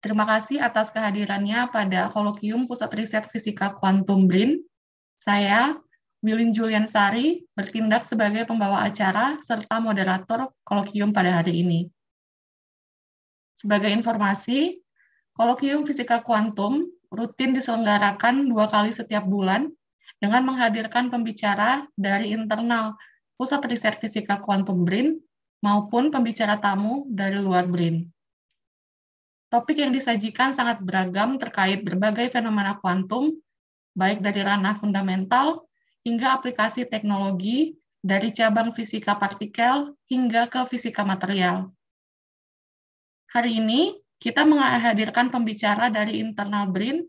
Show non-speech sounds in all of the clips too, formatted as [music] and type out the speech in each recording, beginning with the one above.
Terima kasih atas kehadirannya pada Holokium Pusat Riset Fisika Kuantum BRIN. Saya, Wilin Julian Sari, bertindak sebagai pembawa acara serta moderator kolokium pada hari ini. Sebagai informasi, kolokium fisika kuantum rutin diselenggarakan dua kali setiap bulan dengan menghadirkan pembicara dari internal Pusat Riset Fisika Kuantum BRIN maupun pembicara tamu dari luar BRIN. Topik yang disajikan sangat beragam terkait berbagai fenomena kuantum, baik dari ranah fundamental hingga aplikasi teknologi, dari cabang fisika partikel hingga ke fisika material. Hari ini, kita menghadirkan pembicara dari internal BRIN,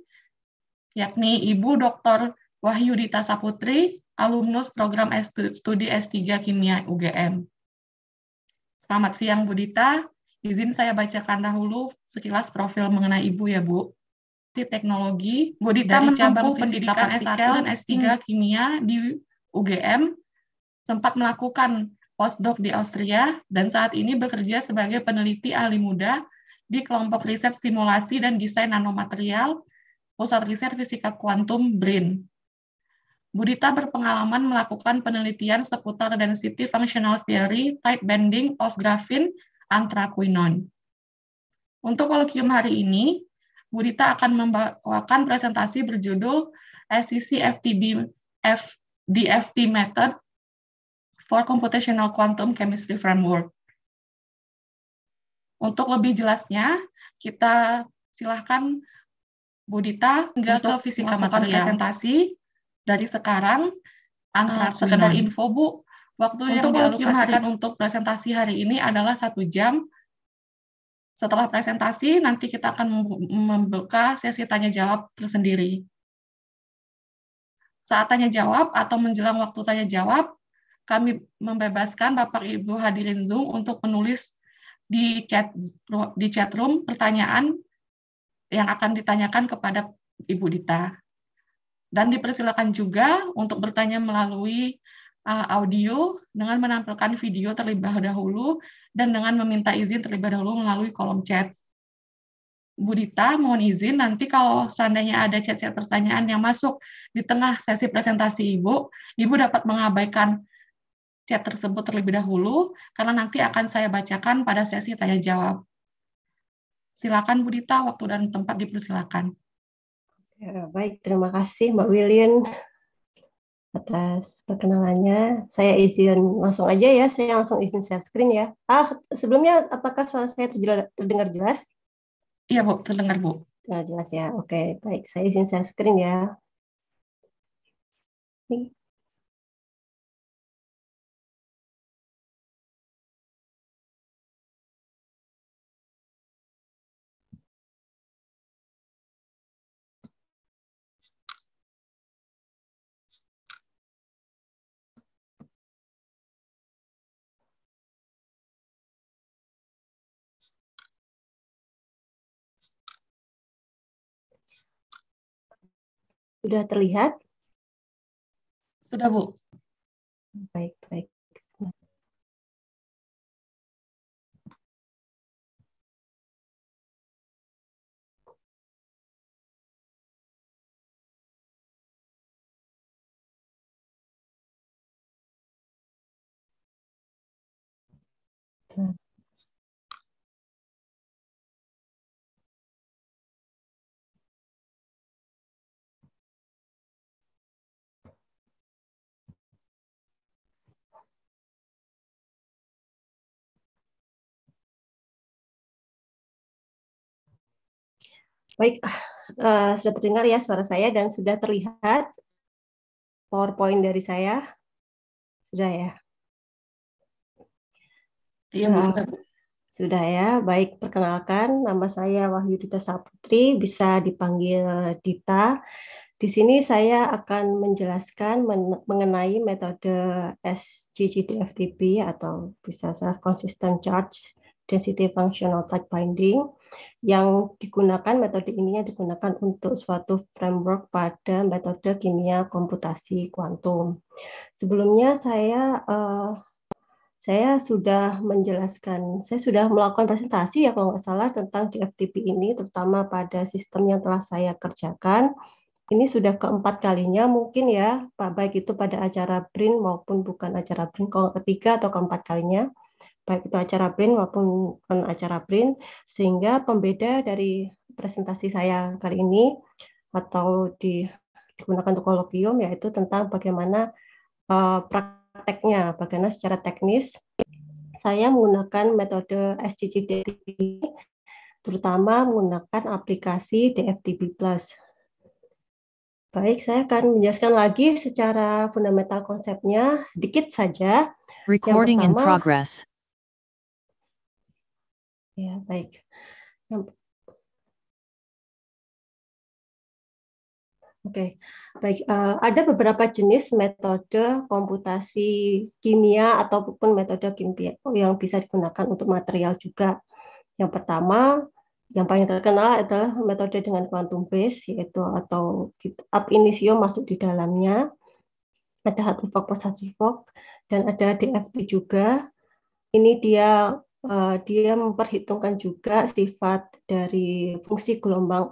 yakni Ibu Dr. Wahyudita Saputri, alumnus program studi S3 Kimia UGM. Selamat siang, Bu Dita. Izin saya bacakan dahulu sekilas profil mengenai Ibu ya, Bu. Di teknologi, Dita dari cabang pendidikan S1 dan S3 hmm. kimia di UGM, sempat melakukan postdoc di Austria, dan saat ini bekerja sebagai peneliti ahli muda di kelompok riset simulasi dan desain nanomaterial Pusat Riset Fisika Kuantum BRIN. Budita berpengalaman melakukan penelitian seputar density functional theory, tight bending of graphene, antraquinone. Untuk kolokium hari ini, Bu akan membawakan presentasi berjudul SCC FTB F, DFT Method for Computational Quantum Chemistry Framework. Untuk lebih jelasnya, kita silahkan Budita Dita ke fisika materi presentasi dari sekarang. Ah, Angkat uh, sekedar info Bu, Waktu untuk yang dialokasikan untuk presentasi hari ini adalah satu jam. Setelah presentasi, nanti kita akan membuka sesi tanya-jawab tersendiri. Saat tanya-jawab atau menjelang waktu tanya-jawab, kami membebaskan Bapak-Ibu hadirin Zoom untuk menulis di chat, di chat room pertanyaan yang akan ditanyakan kepada Ibu Dita. Dan dipersilakan juga untuk bertanya melalui Eh, audio dengan menampilkan video terlebih dahulu dan dengan meminta izin terlebih dahulu melalui kolom chat. budita mohon izin nanti kalau seandainya ada chat-chat pertanyaan yang masuk di tengah sesi presentasi Ibu, Ibu dapat mengabaikan chat tersebut terlebih dahulu karena nanti akan saya bacakan pada sesi tanya jawab. Silakan budita waktu dan tempat dipersilakan. Ya, baik, terima kasih Mbak Wilin atas perkenalannya. Saya izin langsung aja ya, saya langsung izin share screen ya. Ah, sebelumnya apakah suara saya terdengar jelas? Iya, Bu, terdengar, Bu. Terdengar jelas ya. Oke, baik. Saya izin share screen ya. Sudah terlihat? Sudah, Bu. Baik, baik. Baik, uh, sudah terdengar ya suara saya dan sudah terlihat PowerPoint dari saya. Sudah ya? Iya, Bu. Uh, sudah ya. Baik, perkenalkan nama saya Wahyu Dita Saputri, bisa dipanggil Dita. Di sini saya akan menjelaskan men mengenai metode SGGT-FTP atau bisa self consistent charge density functional type binding yang digunakan metode ini yang digunakan untuk suatu framework pada metode kimia komputasi kuantum. Sebelumnya saya uh, saya sudah menjelaskan, saya sudah melakukan presentasi ya kalau nggak salah tentang DFTP ini, terutama pada sistem yang telah saya kerjakan. Ini sudah keempat kalinya mungkin ya, Pak baik itu pada acara print maupun bukan acara print kalau ketiga atau keempat kalinya baik itu acara print maupun non acara print sehingga pembeda dari presentasi saya kali ini atau di, digunakan untuk kolokium yaitu tentang bagaimana uh, prakteknya bagaimana secara teknis saya menggunakan metode SCGD terutama menggunakan aplikasi DFTB Plus. Baik, saya akan menjelaskan lagi secara fundamental konsepnya sedikit saja. Recording pertama, in progress. Ya, baik. Oke, okay. baik. Uh, ada beberapa jenis metode komputasi kimia ataupun metode kimia yang bisa digunakan untuk material juga. Yang pertama, yang paling terkenal adalah metode dengan quantum base, yaitu atau ab initio masuk di dalamnya. Ada hard fork, dan ada DFT juga. Ini dia Eh, dia memperhitungkan juga sifat dari fungsi gelombang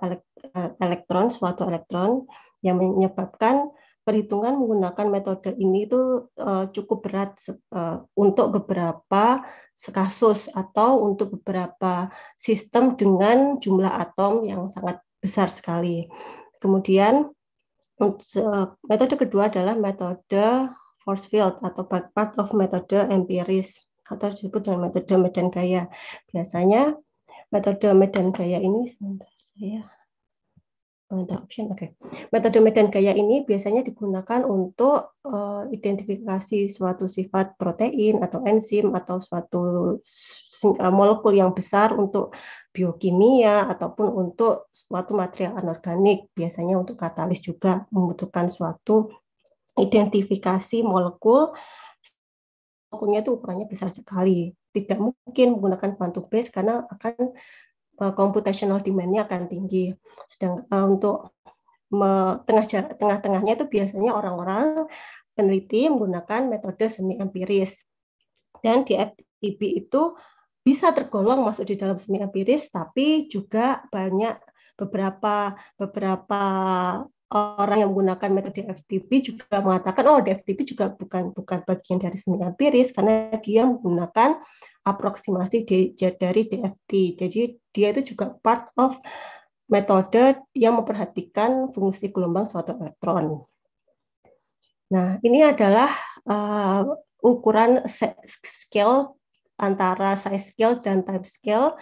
elektron suatu elektron yang menyebabkan perhitungan menggunakan metode ini itu eh, cukup berat eh, untuk beberapa kasus atau untuk beberapa sistem dengan jumlah atom yang sangat besar sekali. Kemudian metode kedua adalah metode force field atau part of metode empiris atau disebut dengan metode medan gaya. Biasanya metode medan gaya ini sebentar saya interruption. Oke. Okay. Metode medan gaya ini biasanya digunakan untuk uh, identifikasi suatu sifat protein atau enzim atau suatu eh, molekul yang besar untuk biokimia ataupun untuk suatu material anorganik. Biasanya untuk katalis juga membutuhkan suatu identifikasi molekul punya itu ukurannya besar sekali. Tidak mungkin menggunakan quantum base karena akan uh, computational demand-nya akan tinggi. Sedang uh, untuk me, tengah tengah-tengahnya itu biasanya orang-orang peneliti menggunakan metode semi empiris. Dan di FTB itu bisa tergolong masuk di dalam semi empiris tapi juga banyak beberapa beberapa orang yang menggunakan metode FTP juga mengatakan oh FTP juga bukan bukan bagian dari seni empiris karena dia menggunakan aproksimasi dari DFT. Jadi dia itu juga part of metode yang memperhatikan fungsi gelombang suatu elektron. Nah, ini adalah uh, ukuran scale antara size scale dan time scale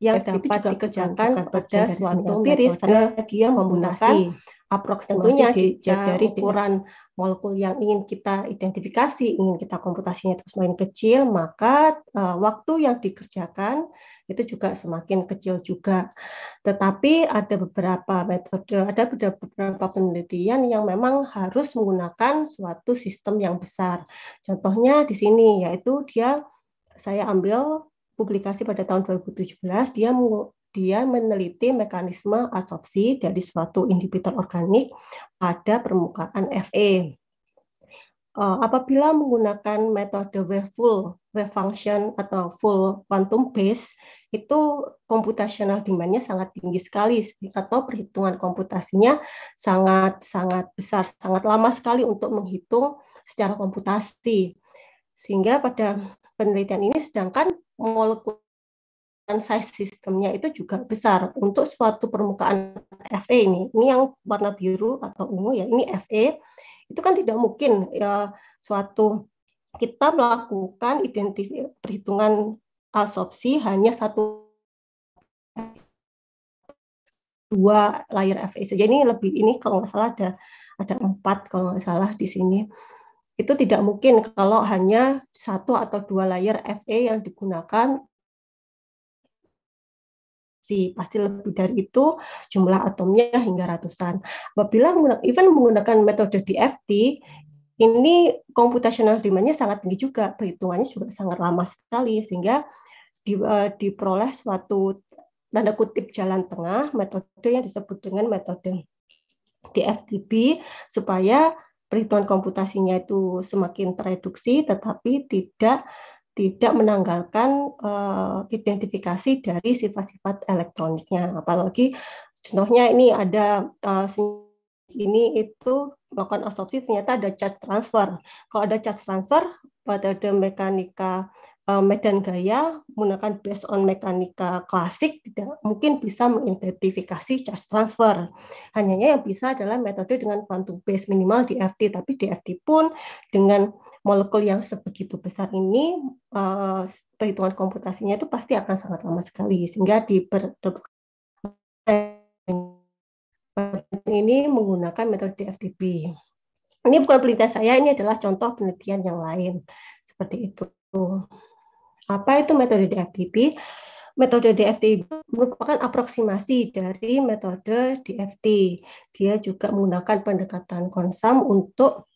yang FTP dapat dikerjakan pada suatu empiris karena dia menggunakan Aprox Tentunya jika ukuran dengan... molekul yang ingin kita identifikasi, ingin kita komputasinya terus semakin kecil, maka uh, waktu yang dikerjakan itu juga semakin kecil juga. Tetapi ada beberapa metode, ada beberapa penelitian yang memang harus menggunakan suatu sistem yang besar. Contohnya di sini yaitu dia saya ambil publikasi pada tahun 2017 dia dia meneliti mekanisme adsorpsi dari suatu inhibitor organik pada permukaan Fe. Eh, apabila menggunakan metode wave full wave function atau full quantum base, itu computational demand-nya sangat tinggi sekali atau perhitungan komputasinya sangat sangat besar, sangat lama sekali untuk menghitung secara komputasi. Sehingga pada penelitian ini sedangkan molekul size sistemnya itu juga besar untuk suatu permukaan FE ini. Ini yang warna biru atau ungu ya, ini FE. Itu kan tidak mungkin ya suatu kita melakukan identifikasi perhitungan asopsi hanya satu dua layer FE saja. Ini lebih ini kalau nggak salah ada ada empat kalau nggak salah di sini. Itu tidak mungkin kalau hanya satu atau dua layer FE yang digunakan pasti, pasti lebih dari itu jumlah atomnya hingga ratusan. Apabila menggunakan, even menggunakan metode DFT, ini computational demand sangat tinggi juga, perhitungannya juga sangat lama sekali, sehingga di, uh, diperoleh suatu tanda kutip jalan tengah metode yang disebut dengan metode DFTB supaya perhitungan komputasinya itu semakin tereduksi tetapi tidak tidak menanggalkan uh, identifikasi dari sifat-sifat elektroniknya. Apalagi contohnya ini ada uh, ini itu melakukan otopsi ternyata ada charge transfer. Kalau ada charge transfer pada mekanika uh, medan gaya menggunakan based on mekanika klasik tidak mungkin bisa mengidentifikasi charge transfer. Hanya yang bisa adalah metode dengan quantum base minimal DFT, tapi DFT pun dengan molekul yang sebegitu besar ini uh, perhitungan komputasinya itu pasti akan sangat lama sekali sehingga di per, ini menggunakan metode FTP. Ini bukan penelitian saya, ini adalah contoh penelitian yang lain seperti itu. Apa itu metode DFTP? Metode DFT merupakan aproksimasi dari metode DFT. Dia juga menggunakan pendekatan konsum untuk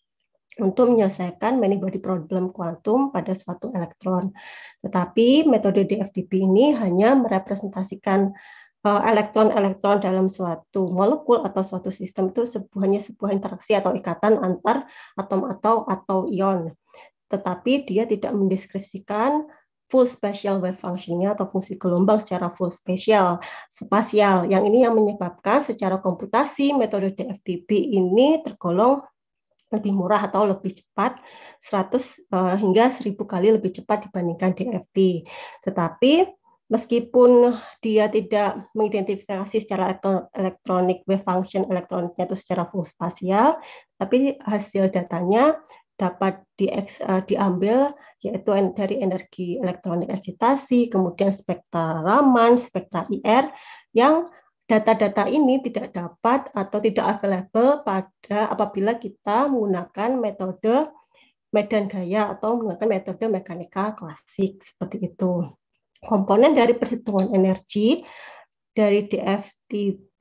untuk menyelesaikan many body problem kuantum pada suatu elektron. Tetapi metode DFTP ini hanya merepresentasikan eh, elektron-elektron dalam suatu molekul atau suatu sistem itu sebuahnya sebuah interaksi atau ikatan antar atom atau atau ion. Tetapi dia tidak mendeskripsikan full spatial wave functionnya atau fungsi gelombang secara full spatial spasial. Yang ini yang menyebabkan secara komputasi metode DFTP ini tergolong lebih murah atau lebih cepat 100 uh, eh, hingga 1000 kali lebih cepat dibandingkan DFT. Tetapi meskipun dia tidak mengidentifikasi secara elektronik wave function elektroniknya itu secara full spasial, tapi hasil datanya dapat di, uh, eh, diambil yaitu dari energi elektronik eksitasi, kemudian spektra Raman, spektra IR yang data-data ini tidak dapat atau tidak available pada apabila kita menggunakan metode medan gaya atau menggunakan metode mekanika klasik seperti itu. Komponen dari perhitungan energi dari DFTB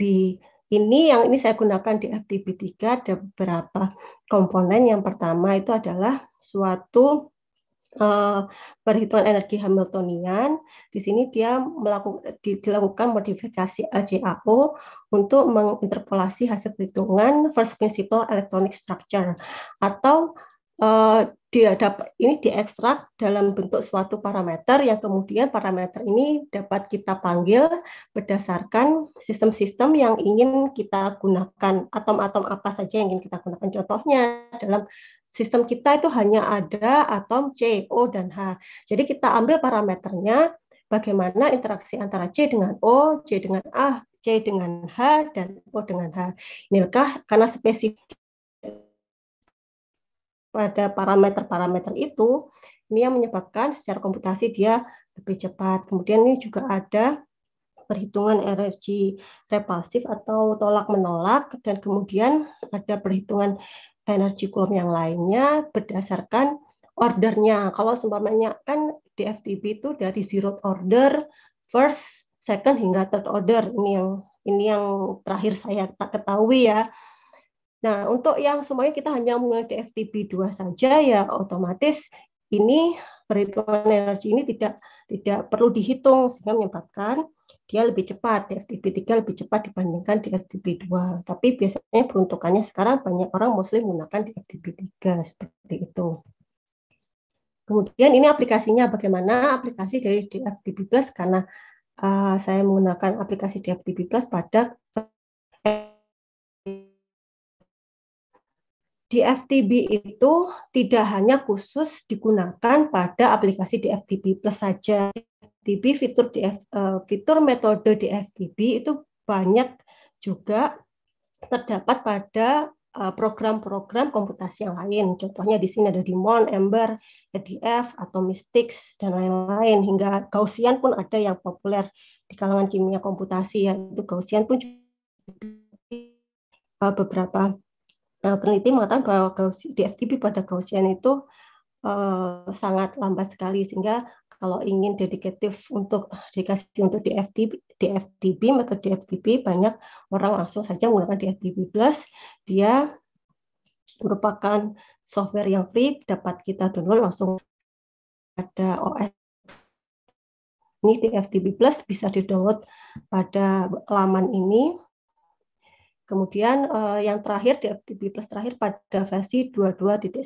ini yang ini saya gunakan di DFTB 3 ada beberapa komponen. Yang pertama itu adalah suatu Eh, perhitungan energi Hamiltonian. Di sini dia melakukan dilakukan modifikasi LJAO untuk menginterpolasi hasil perhitungan first principle electronic structure atau eh, dia dapat ini diekstrak dalam bentuk suatu parameter yang kemudian parameter ini dapat kita panggil berdasarkan sistem-sistem yang ingin kita gunakan atom-atom apa saja yang ingin kita gunakan contohnya dalam sistem kita itu hanya ada atom C, O, dan H. Jadi kita ambil parameternya bagaimana interaksi antara C dengan O, C dengan A, C dengan H, dan O dengan H. Inilah karena spesifik pada parameter-parameter itu, ini yang menyebabkan secara komputasi dia lebih cepat. Kemudian ini juga ada perhitungan energi repulsif atau tolak menolak dan kemudian ada perhitungan energi kulom yang lainnya berdasarkan ordernya. Kalau seumpamanya kan DFTB itu dari zero order, first, second hingga third order. Ini yang ini yang terakhir saya tak ketahui ya. Nah, untuk yang semuanya kita hanya mengenal DFTB dua 2 saja ya otomatis ini perhitungan energi ini tidak tidak perlu dihitung sehingga menyebabkan dia lebih cepat, FTP 3 lebih cepat dibandingkan di FTP 2. Tapi biasanya peruntukannya sekarang banyak orang muslim menggunakan di FTP 3 seperti itu. Kemudian ini aplikasinya bagaimana aplikasi dari DFTP Plus karena uh, saya menggunakan aplikasi DFTP Plus pada di FTB itu tidak hanya khusus digunakan pada aplikasi di FTB Plus saja. FTB fitur di eh, fitur metode di FTB itu banyak juga terdapat pada eh, program-program komputasi yang lain. Contohnya di sini ada Dimon, Ember, EDF, atau Mystics, dan lain-lain. Hingga Gaussian pun ada yang populer di kalangan kimia komputasi, yaitu Gaussian pun juga eh, beberapa Eh, peneliti mengatakan bahwa di pada Gaussian itu eh, sangat lambat sekali sehingga kalau ingin dedikatif untuk dikasih untuk DFTB, maka metode DFTB banyak orang langsung saja menggunakan DFTB Plus. Dia merupakan software yang free dapat kita download langsung pada OS ini DFTB Plus bisa di-download pada laman ini Kemudian eh, yang terakhir di FTP Plus terakhir pada versi 22.1.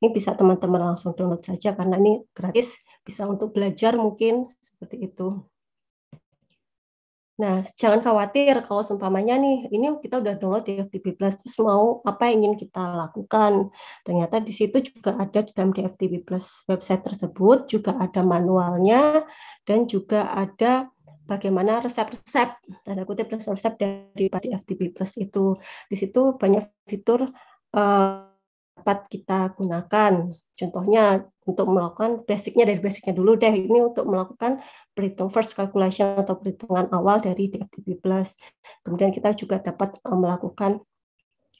Ini bisa teman-teman langsung download saja karena ini gratis, bisa untuk belajar mungkin seperti itu. Nah, jangan khawatir kalau seumpamanya nih, ini kita udah download di FTP Plus, terus mau apa yang ingin kita lakukan. Ternyata di situ juga ada di dalam DFTP Plus website tersebut, juga ada manualnya, dan juga ada bagaimana resep-resep tanda kutip resep-resep dari FTP Plus itu. Di situ banyak fitur uh, dapat kita gunakan. Contohnya untuk melakukan basicnya dari basicnya dulu deh. Ini untuk melakukan perhitung first calculation atau perhitungan awal dari FTP Plus. Kemudian kita juga dapat eh, melakukan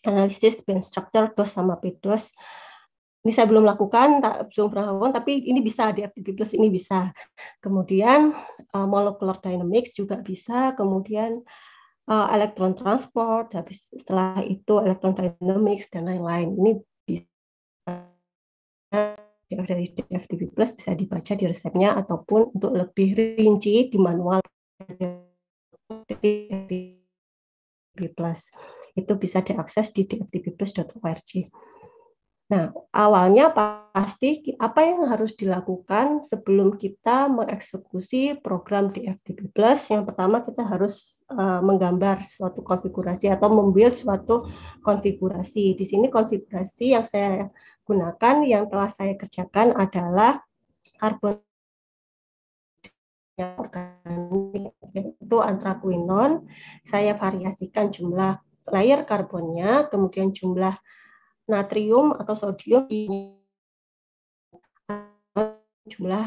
analisis band structure DOS sama P dos ini saya belum lakukan, tak, belum pernah lakukan, tapi ini bisa di FTP Plus ini bisa. Kemudian uh, molecular dynamics juga bisa, kemudian uh, eh, electron transport, habis setelah itu electron dynamics dan lain-lain. Ini bisa dari DFTB Plus bisa dibaca di resepnya ataupun untuk lebih rinci di manual DFTB Plus. Itu bisa diakses di dftpplus.org. Nah, awalnya pasti apa yang harus dilakukan sebelum kita mengeksekusi program di FTP Plus? Yang pertama kita harus uh, menggambar suatu konfigurasi atau membuild suatu konfigurasi. Di sini konfigurasi yang saya gunakan yang telah saya kerjakan adalah karbon organik yaitu antraquinon. Saya variasikan jumlah layer karbonnya, kemudian jumlah natrium atau sodium di jumlah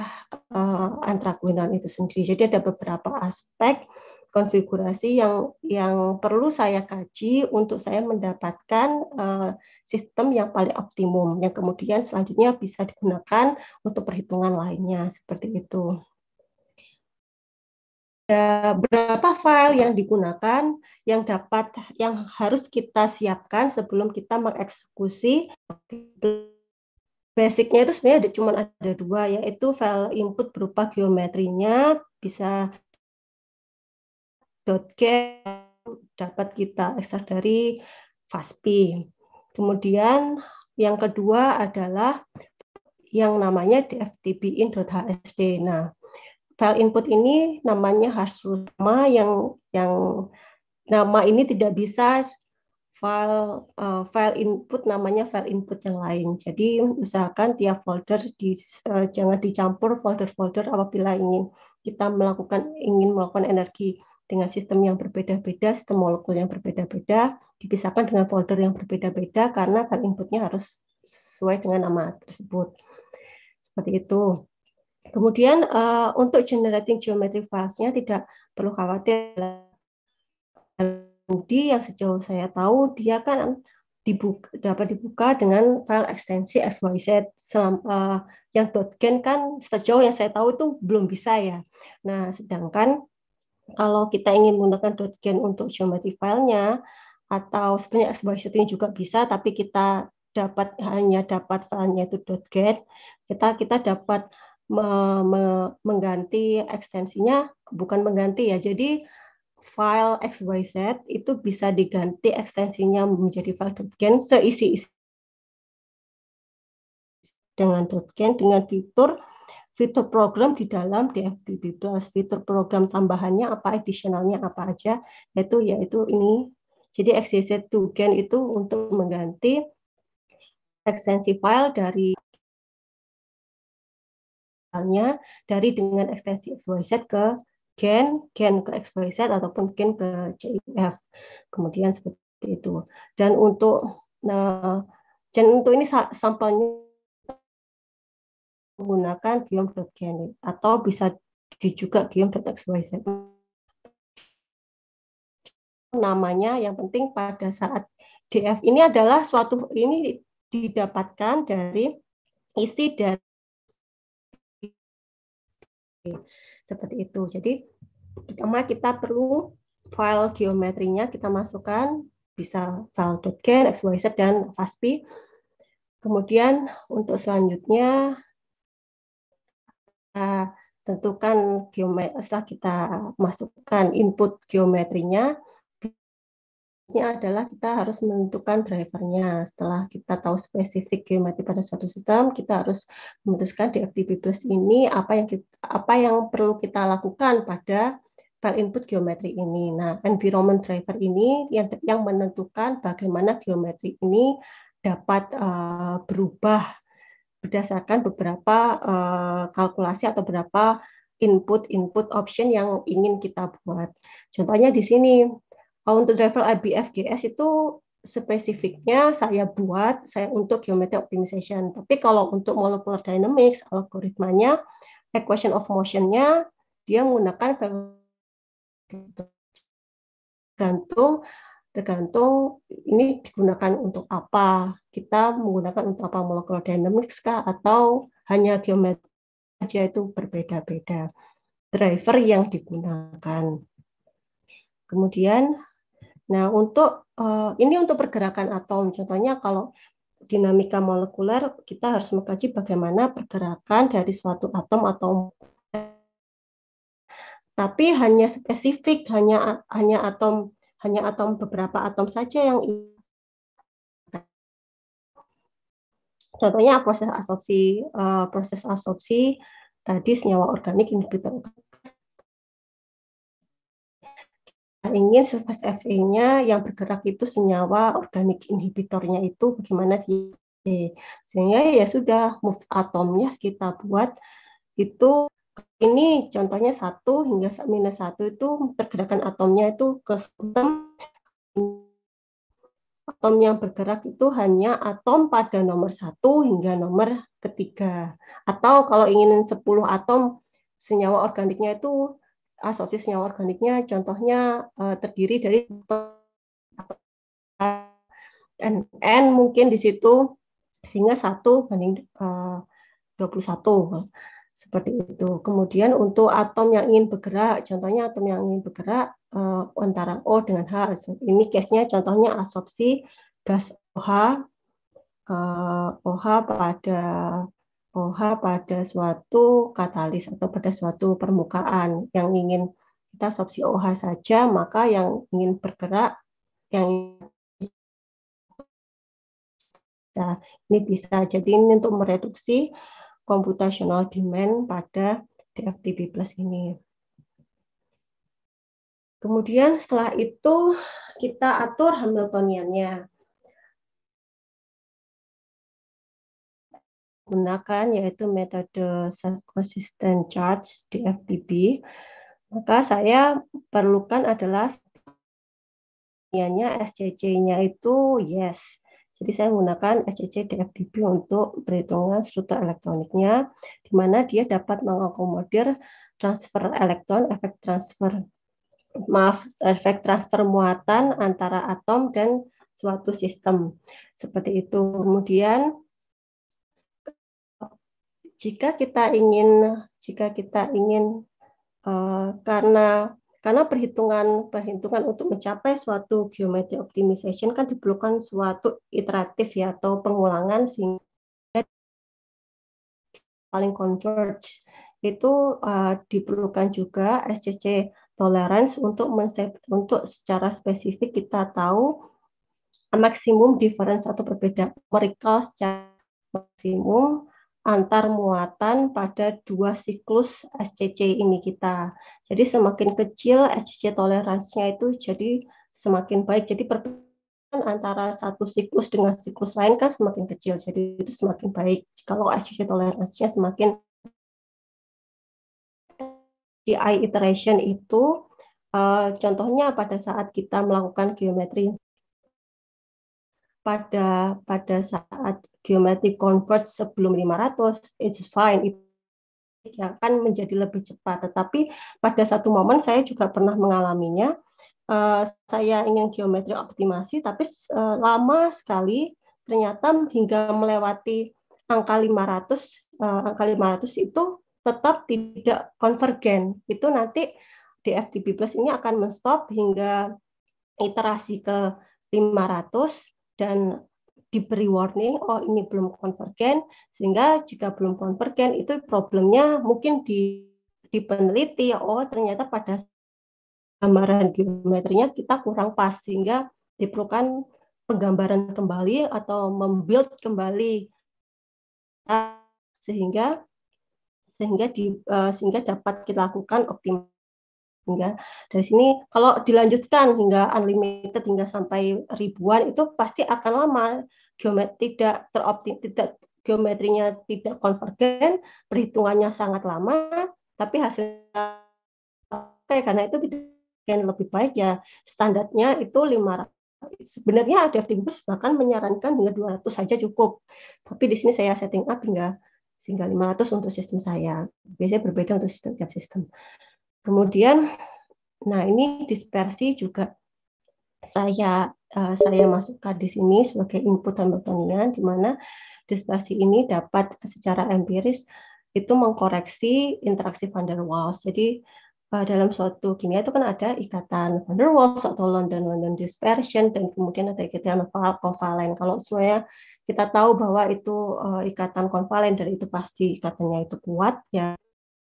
uh, eh, antraquinon itu sendiri. Jadi ada beberapa aspek konfigurasi yang yang perlu saya kaji untuk saya mendapatkan uh, sistem yang paling optimum yang kemudian selanjutnya bisa digunakan untuk perhitungan lainnya seperti itu ada berapa file yang digunakan yang dapat yang harus kita siapkan sebelum kita mengeksekusi basicnya itu sebenarnya cuma ada dua yaitu file input berupa geometrinya bisa .get dapat kita ekstrak dari FASPI. Kemudian yang kedua adalah yang namanya dftbin.hsd. Nah, file input ini namanya harus nama yang yang nama ini tidak bisa file uh, file input namanya file input yang lain. Jadi usahakan tiap folder di, uh, jangan dicampur folder-folder apabila ingin kita melakukan ingin melakukan energi dengan sistem yang berbeda-beda, sistem molekul yang berbeda-beda, dipisahkan dengan folder yang berbeda-beda karena file inputnya harus sesuai dengan nama tersebut. Seperti itu. Kemudian uh, untuk generating geometric files-nya tidak perlu khawatir. Di yang sejauh saya tahu dia kan dibuka, dapat dibuka dengan file ekstensi XYZ selam, uh, yang .gen kan sejauh yang saya tahu itu belum bisa ya. Nah, sedangkan kalau kita ingin menggunakan .gen untuk geometri filenya atau sebenarnya XYZ ini juga bisa tapi kita dapat hanya dapat filenya itu .gen, kita kita dapat me me mengganti ekstensinya bukan mengganti ya. Jadi file XYZ itu bisa diganti ekstensinya menjadi file .gen seisi dengan .gen dengan fitur fitur program di dalam DFDB Plus fitur program tambahannya apa additionalnya apa aja yaitu yaitu ini jadi XYZ to gen itu untuk mengganti ekstensi file dari misalnya dari dengan ekstensi XYZ ke gen, gen ke XYZ ataupun gen ke CIF. Kemudian seperti itu. Dan untuk nah, gen untuk ini sampelnya menggunakan geom.gen atau bisa juga geom.xyz. Namanya yang penting pada saat DF ini adalah suatu ini didapatkan dari isi dari sih seperti itu jadi pertama kita perlu file geometrinya kita masukkan bisa file .gen, xyz dan fastp kemudian untuk selanjutnya kita tentukan geometri setelah kita masukkan input geometrinya ini adalah kita harus menentukan drivernya. Setelah kita tahu spesifik geometri pada suatu sistem, kita harus memutuskan di FTP Plus ini apa yang kita, apa yang perlu kita lakukan pada file input geometri ini. Nah, environment driver ini yang yang menentukan bagaimana geometri ini dapat uh, berubah berdasarkan beberapa uh, kalkulasi atau beberapa input-input option yang ingin kita buat. Contohnya di sini untuk driver IBFGS itu spesifiknya saya buat saya untuk geometri optimization. Tapi kalau untuk molecular dynamics algoritmanya equation of motion-nya dia menggunakan tergantung tergantung ini digunakan untuk apa kita menggunakan untuk apa molecular dynamics kah atau hanya geometri aja itu berbeda-beda driver yang digunakan kemudian Nah, untuk uh, ini untuk pergerakan atom, contohnya kalau dinamika molekuler kita harus mengkaji bagaimana pergerakan dari suatu atom atau tapi hanya spesifik hanya hanya atom hanya atom beberapa atom saja yang contohnya proses absorpsi eh, proses absorpsi tadi senyawa organik inhibitor organik ingin surface FA-nya yang bergerak itu senyawa organik inhibitornya itu bagaimana di sehingga ya sudah move atomnya kita buat itu ini contohnya satu hingga minus satu itu pergerakan atomnya itu ke atom yang bergerak itu hanya atom pada nomor satu hingga nomor ketiga atau kalau ingin sepuluh atom senyawa organiknya itu asotis senyawa organiknya contohnya uh, terdiri dari NN mungkin di situ sehingga satu banding eh, uh, 21 seperti itu. Kemudian untuk atom yang ingin bergerak, contohnya atom yang ingin bergerak uh, antara O dengan H. Ini case-nya contohnya absorpsi gas OH uh, OH pada OH pada suatu katalis atau pada suatu permukaan yang ingin kita sopsi OH saja, maka yang ingin bergerak yang ini bisa jadi ini untuk mereduksi computational demand pada DFTB plus ini. Kemudian setelah itu kita atur Hamiltoniannya. gunakan yaitu metode self-consistent charge DFTB, maka saya perlukan adalah nya SCC-nya itu yes. Jadi saya menggunakan SCC DFDB untuk perhitungan struktur elektroniknya, di mana dia dapat mengakomodir transfer elektron, efek transfer maaf, efek transfer muatan antara atom dan suatu sistem. Seperti itu. Kemudian jika kita ingin jika kita ingin uh, karena karena perhitungan perhitungan untuk mencapai suatu geometri optimization kan diperlukan suatu iteratif ya atau pengulangan sehingga paling converge itu uh, diperlukan juga SCC tolerance untuk untuk secara spesifik kita tahu maksimum difference atau perbedaan numerical secara maksimum antar muatan pada dua siklus SCC ini kita. Jadi semakin kecil SCC toleransinya itu jadi semakin baik. Jadi perbedaan antara satu siklus dengan siklus lain kan semakin kecil. Jadi itu semakin baik. Kalau SCC toleransinya semakin di iteration itu eh, contohnya pada saat kita melakukan geometri pada pada saat geometric converge sebelum 500 it's fine itu akan menjadi lebih cepat tetapi pada satu momen saya juga pernah mengalaminya uh, saya ingin geometri optimasi tapi uh, lama sekali ternyata hingga melewati angka 500 uh, eh, angka 500 itu tetap tidak konvergen itu nanti DFTP plus ini akan menstop hingga iterasi ke 500 dan diberi warning, oh ini belum konvergen, sehingga jika belum konvergen itu problemnya mungkin di dipeneliti, oh ternyata pada gambaran geometrinya kita kurang pas, sehingga diperlukan penggambaran kembali atau membuild kembali sehingga sehingga di, eh, sehingga dapat kita lakukan optimal hingga dari sini kalau dilanjutkan hingga unlimited hingga sampai ribuan itu pasti akan lama geometri tidak teroptim tidak geometrinya tidak konvergen perhitungannya sangat lama tapi hasilnya karena itu tidak lebih baik ya standarnya itu 500 sebenarnya ada timbus bahkan menyarankan hingga 200 saja cukup tapi di sini saya setting up hingga sehingga 500 untuk sistem saya biasanya berbeda untuk sistem tiap sistem Kemudian, nah ini dispersi juga saya uh, saya masukkan di sini sebagai input Hamiltonian, di mana dispersi ini dapat secara empiris itu mengkoreksi interaksi van der Waals. Jadi uh, dalam suatu kimia itu kan ada ikatan van der Waals atau London-London dispersion dan kemudian ada ikatan kovalen. Kalau semuanya kita tahu bahwa itu uh, ikatan konvalen dan itu pasti ikatannya itu kuat ya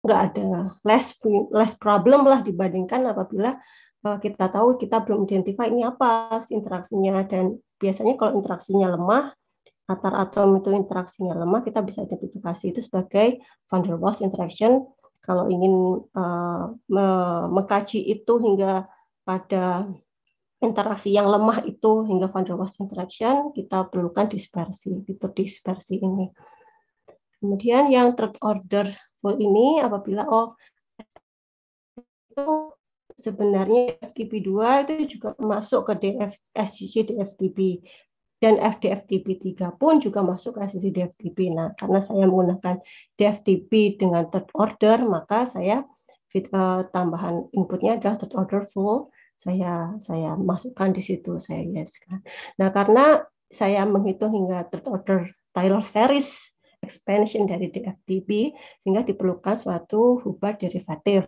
nggak ada less less problem lah dibandingkan apabila eh, kita tahu kita belum identify ini apa interaksinya dan biasanya kalau interaksinya lemah antar atom itu interaksinya lemah kita bisa identifikasi itu sebagai van der Waals interaction kalau ingin uh, me mengkaji itu hingga pada interaksi yang lemah itu hingga van der Waals interaction kita perlukan dispersi itu dispersi ini Kemudian yang third order full ini apabila oh itu sebenarnya FTP2 itu juga masuk ke DF, SCC DFTP dan FDFTP 3 pun juga masuk ke SCC DFTP. Nah, karena saya menggunakan DFTP dengan third order, maka saya uh, tambahan inputnya adalah third order full. Saya saya masukkan di situ, saya yes. Kan. Nah, karena saya menghitung hingga third order Taylor series expansion dari DFTB sehingga diperlukan suatu hubar derivatif.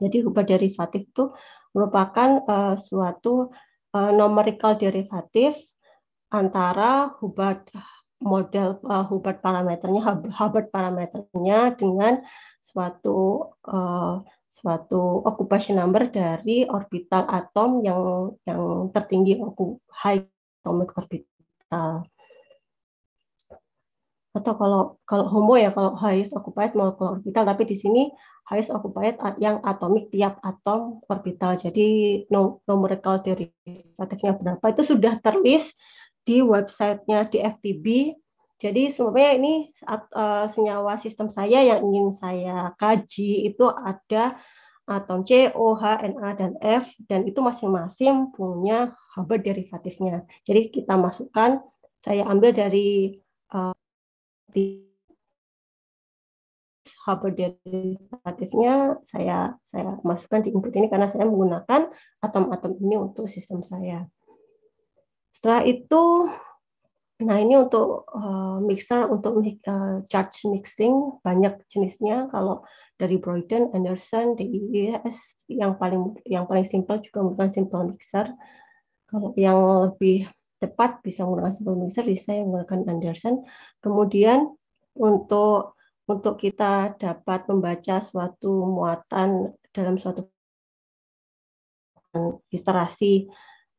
Jadi hubar derivatif itu merupakan uh, suatu uh, numerical derivatif antara hubar model uh, eh, Hubbard parameternya Hubbard parameternya dengan suatu uh, suatu occupation number dari orbital atom yang yang tertinggi high atomic orbital atau kalau kalau homo ya kalau highest occupied molecular orbital tapi di sini highest occupied yang atomik tiap atom orbital jadi no, dari derivatifnya berapa itu sudah terlist di websitenya di FTB jadi sebenarnya ini e, senyawa sistem saya yang ingin saya kaji itu ada atom C, O, H, N, A, dan F, dan itu masing-masing punya Hubbard derivatifnya. Jadi kita masukkan, saya ambil dari uh, di hubber derivatifnya saya saya masukkan di input ini karena saya menggunakan atom-atom ini untuk sistem saya. Setelah itu Nah, ini untuk uh, mixer untuk uh, charge mixing banyak jenisnya. Kalau dari Broyden, Anderson, DIES yang paling yang paling simple juga menggunakan simple mixer. Kalau yang lebih cepat bisa menggunakan simple mixer, bisa menggunakan Anderson. Kemudian untuk untuk kita dapat membaca suatu muatan dalam suatu iterasi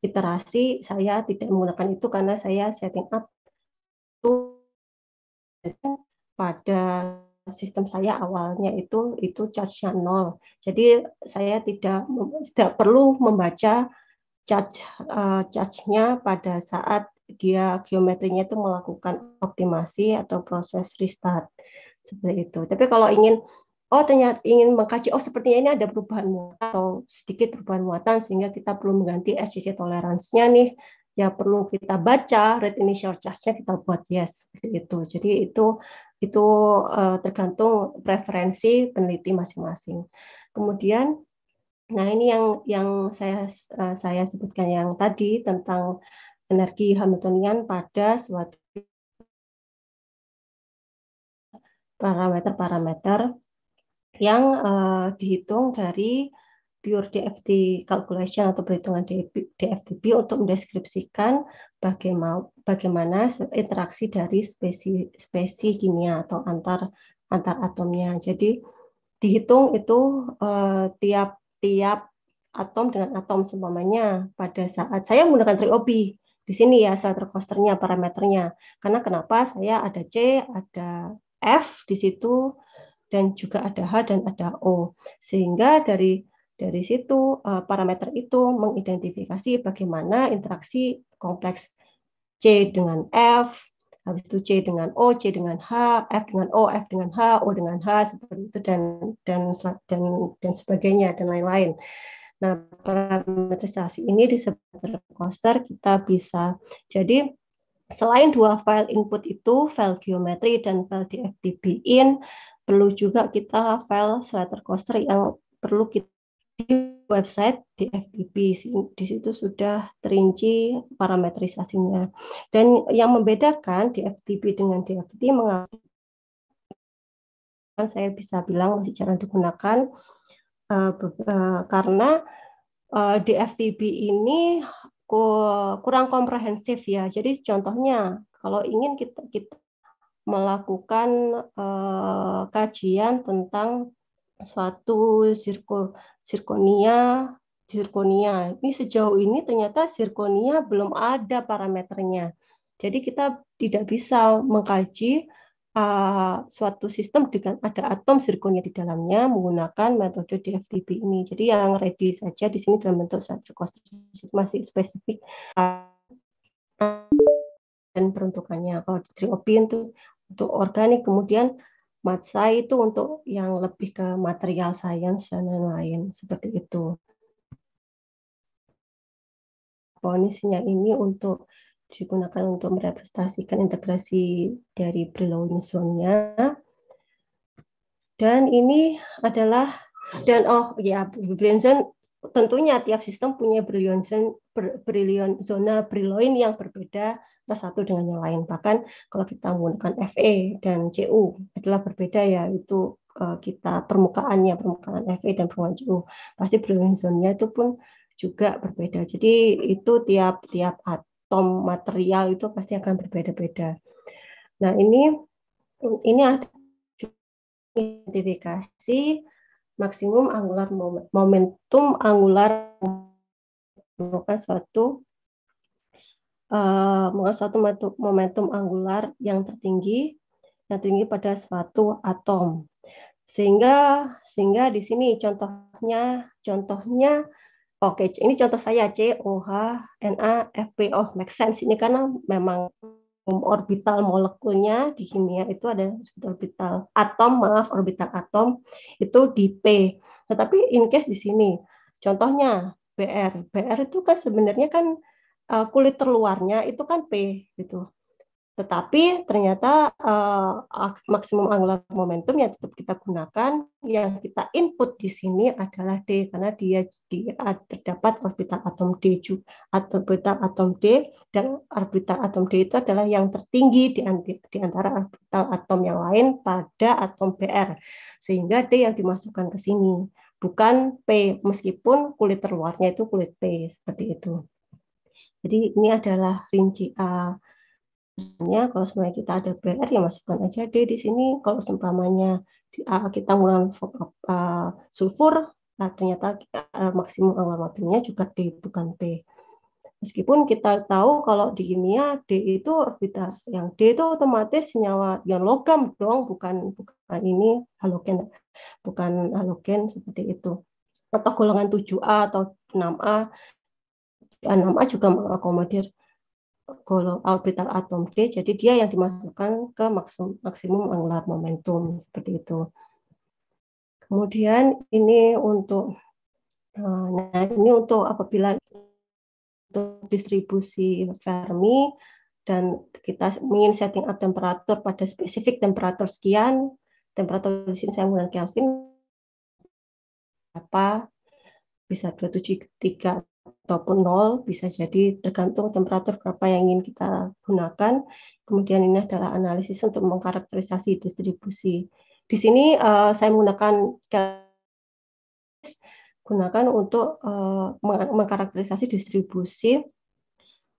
iterasi saya tidak menggunakan itu karena saya setting up itu pada sistem saya awalnya itu itu charge-nya nol. Jadi saya tidak tidak perlu membaca charge uh, eh, charge-nya pada saat dia geometrinya itu melakukan optimasi atau proses restart seperti itu. Tapi kalau ingin oh ternyata ingin mengkaji oh sepertinya ini ada perubahan muatan atau sedikit perubahan muatan sehingga kita perlu mengganti SCC toleransinya nih ya perlu kita baca rate initial charge-nya kita buat yes seperti itu. Jadi itu itu uh, tergantung preferensi peneliti masing-masing. Kemudian Nah, ini yang yang saya eh, saya sebutkan yang tadi tentang energi Hamiltonian pada suatu parameter-parameter yang uh, dihitung dari pure DFT calculation atau perhitungan DFTP untuk mendeskripsikan bagaimana bagaimana interaksi dari spesi spesi kimia atau antar antar atomnya. Jadi dihitung itu uh, tiap setiap atom dengan atom semuanya pada saat saya menggunakan triobi di sini ya starter costernya parameternya karena kenapa saya ada C ada F di situ dan juga ada H dan ada O sehingga dari dari situ eh, parameter itu mengidentifikasi bagaimana interaksi kompleks C dengan F habis itu C dengan O, C dengan H, F dengan O, F dengan H, O dengan H seperti itu dan dan dan dan sebagainya dan lain-lain. Nah, parametrisasi ini di sebelah coaster kita bisa jadi selain dua file input itu file geometri dan file DFTB in perlu juga kita file slider coaster yang perlu kita di website di FTP di situ sudah terinci parametrisasinya dan yang membedakan di FTP dengan di DFT mengapa saya bisa bilang masih jarang digunakan eh, eh, karena eh, di FTP ini kurang komprehensif ya jadi contohnya kalau ingin kita kita melakukan kajian tentang suatu sirkul sirkonia, zirkonia. Ini sejauh ini ternyata zirkonia belum ada parameternya. Jadi kita tidak bisa mengkaji uh, suatu sistem dengan ada atom zirkonia di dalamnya menggunakan metode DFTB ini. Jadi yang ready saja di sini dalam bentuk konstruksi masih spesifik uh, dan peruntukannya. Kalau triopin itu untuk organik kemudian Mat saya itu untuk yang lebih ke material science dan lain-lain seperti itu. Kondisinya ini untuk digunakan untuk merepresentasikan integrasi dari Brillouin zone-nya. Dan ini adalah dan oh ya Brillouin zone tentunya tiap sistem punya Brillouin zone, Brillouin zona Brillouin yang berbeda antara nah, satu dengan yang lain. Bahkan kalau kita menggunakan FE dan CU adalah berbeda ya, itu eh, kita permukaannya, permukaan FE dan permukaan CU. Pasti brilliant zone-nya itu pun juga berbeda. Jadi itu tiap-tiap atom material itu pasti akan berbeda-beda. Nah ini ini ada identifikasi maksimum angular momentum angular merupakan suatu Eh, menurut satu momentum angular yang tertinggi yang tinggi pada suatu atom. Sehingga sehingga di sini contohnya contohnya oke okay, ini contoh saya C O H N A F P oh make sense ini karena memang orbital molekulnya di kimia itu ada orbital atom maaf orbital atom itu di P. Tetapi in case di sini contohnya BR. BR itu kan sebenarnya kan uh, kulit terluarnya itu kan P gitu. Tetapi ternyata uh, maksimum angular momentum yang tetap kita gunakan yang kita input di sini adalah D karena dia, dia terdapat orbital atom D juga atau orbital atom D dan orbital atom D itu adalah yang tertinggi di, di antara orbital atom yang lain pada atom Br sehingga D yang dimasukkan ke sini bukan P meskipun kulit terluarnya itu kulit P seperti itu. Jadi ini adalah rinci A. Misalnya kalau sebenarnya kita ada BR, ya masukkan aja D di sini. Kalau seumpamanya di A kita mulai uh, sulfur, nah ternyata uh, maksimum awal maksimumnya juga D bukan B. Meskipun kita tahu kalau di kimia D itu orbital yang D itu otomatis senyawa yang logam dong, bukan bukan ini halogen, bukan halogen seperti itu. Atau golongan 7A atau 6A 6A juga mengakomodir kalau orbital atom D, jadi dia yang dimasukkan ke maksimum, maksimum angular momentum seperti itu. Kemudian ini untuk eh, nah ini untuk apabila untuk distribusi Fermi dan kita ingin setting up temperatur pada spesifik temperatur sekian, temperatur di sini saya menggunakan Kelvin apa bisa 273 ataupun nol bisa jadi tergantung temperatur berapa yang ingin kita gunakan. Kemudian ini adalah analisis untuk mengkarakterisasi distribusi. Di sini uh, saya menggunakan gunakan untuk uh, mengkarakterisasi distribusi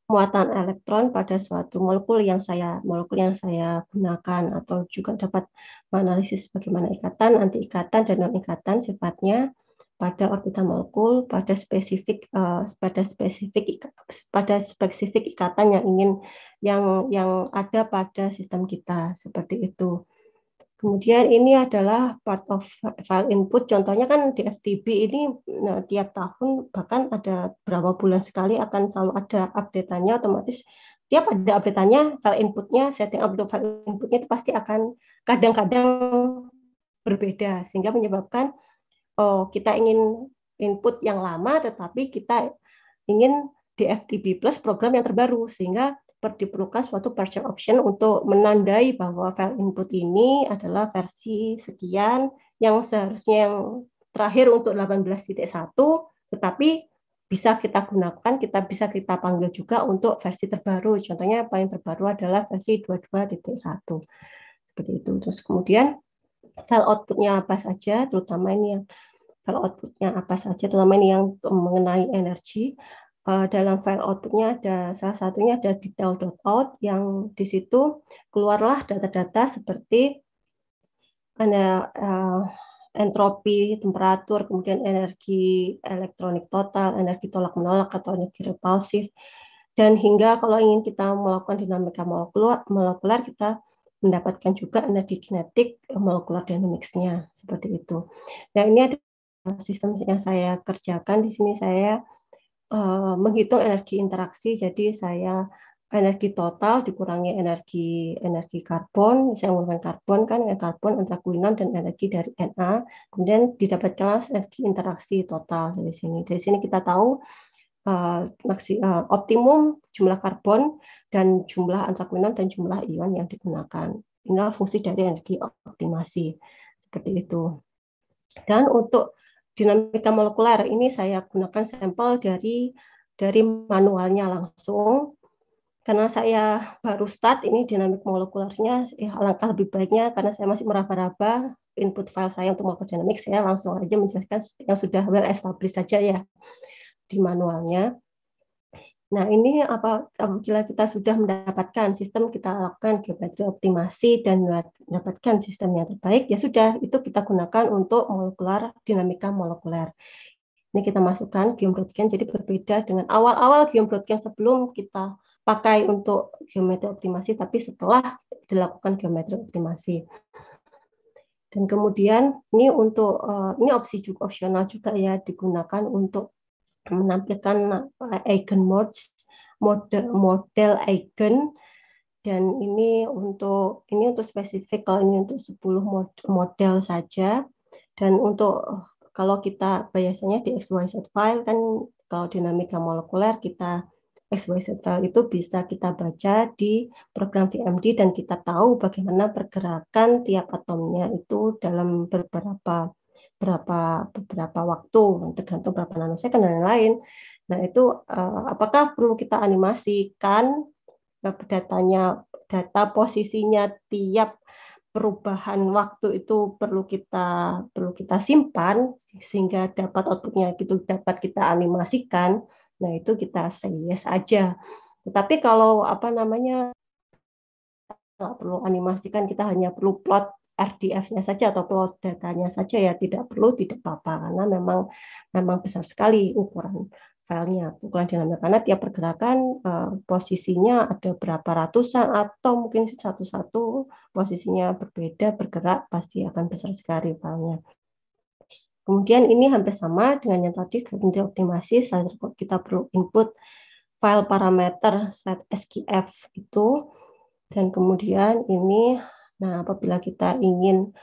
muatan elektron pada suatu molekul yang saya molekul yang saya gunakan atau juga dapat menganalisis bagaimana ikatan, anti ikatan dan non ikatan sifatnya pada orbital molekul, pada spesifik uh, pada spesifik pada spesifik ikatan yang ingin yang yang ada pada sistem kita seperti itu. Kemudian ini adalah part of file input. Contohnya kan di FTB ini nah, tiap tahun bahkan ada berapa bulan sekali akan selalu ada update-annya otomatis tiap ada update-annya file inputnya setting up untuk file inputnya itu pasti akan kadang-kadang berbeda sehingga menyebabkan oh kita ingin input yang lama tetapi kita ingin DFTB plus program yang terbaru sehingga diperlukan suatu partial option untuk menandai bahwa file input ini adalah versi sekian yang seharusnya yang terakhir untuk 18.1 tetapi bisa kita gunakan, kita bisa kita panggil juga untuk versi terbaru. Contohnya yang paling terbaru adalah versi 22.1. Seperti itu. Terus kemudian file outputnya apa saja, terutama ini yang file outputnya apa saja, terutama ini yang mengenai energi. Uh, dalam file outputnya ada salah satunya ada detail detail.out yang di situ keluarlah data-data seperti ada uh, eh, entropi, temperatur, kemudian energi elektronik total, energi tolak-menolak atau energi repulsif, dan hingga kalau ingin kita melakukan dinamika molekuler, molekuler kita mendapatkan juga energi kinetik eh, molekular dynamics-nya seperti itu. Nah, ini ada sistem yang saya kerjakan di sini saya uh, menghitung energi interaksi. Jadi saya energi total dikurangi energi energi karbon, saya menggunakan karbon kan dengan karbon antara kuinon dan energi dari Na, kemudian didapatkanlah energi interaksi total dari sini. Dari sini kita tahu uh, maksi, uh, optimum jumlah karbon dan jumlah antraquinon dan jumlah ion yang digunakan. Inilah fungsi dari energi optimasi seperti itu. Dan untuk dinamika molekuler ini saya gunakan sampel dari dari manualnya langsung karena saya baru start ini dinamik molekulernya ya alangkah lebih baiknya karena saya masih meraba-raba input file saya untuk molekul dinamik saya langsung aja menjelaskan yang sudah well established saja ya di manualnya. Nah, ini apa apabila kita sudah mendapatkan sistem kita lakukan geometri optimasi dan mendapatkan sistem yang terbaik, ya sudah itu kita gunakan untuk molekular dinamika molekuler. Ini kita masukkan geometri yang jadi berbeda dengan awal-awal geometri yang sebelum kita pakai untuk geometri optimasi tapi setelah dilakukan geometri optimasi. Dan kemudian ini untuk eh, ini opsi juga opsional juga ya digunakan untuk menampilkan eh, mode mode model icon dan ini untuk ini untuk spesifik kalau ini untuk 10 model saja dan untuk kalau kita biasanya di XYZ file kan kalau dinamika molekuler kita XYZ file itu bisa kita baca di program VMD dan kita tahu bagaimana pergerakan tiap atomnya itu dalam beberapa berapa beberapa waktu nah, tergantung berapa nanosecond dan lain-lain. Nah itu uh, apakah perlu kita animasikan uh, datanya data posisinya tiap perubahan waktu itu perlu kita perlu kita simpan sehingga dapat outputnya gitu dapat kita animasikan. Nah itu kita say yes aja. Tetapi kalau apa namanya nggak perlu animasikan kita hanya perlu plot RDF-nya saja atau plot datanya saja ya tidak perlu tidak apa-apa karena memang memang besar sekali ukuran filenya ukuran dalamnya karena tiap pergerakan uh, posisinya ada berapa ratusan atau mungkin satu-satu posisinya berbeda bergerak pasti akan besar sekali filenya. Kemudian ini hampir sama dengan yang tadi gradientil optimasi saat kita perlu input file parameter set SKF itu dan kemudian ini Nah, apabila kita ingin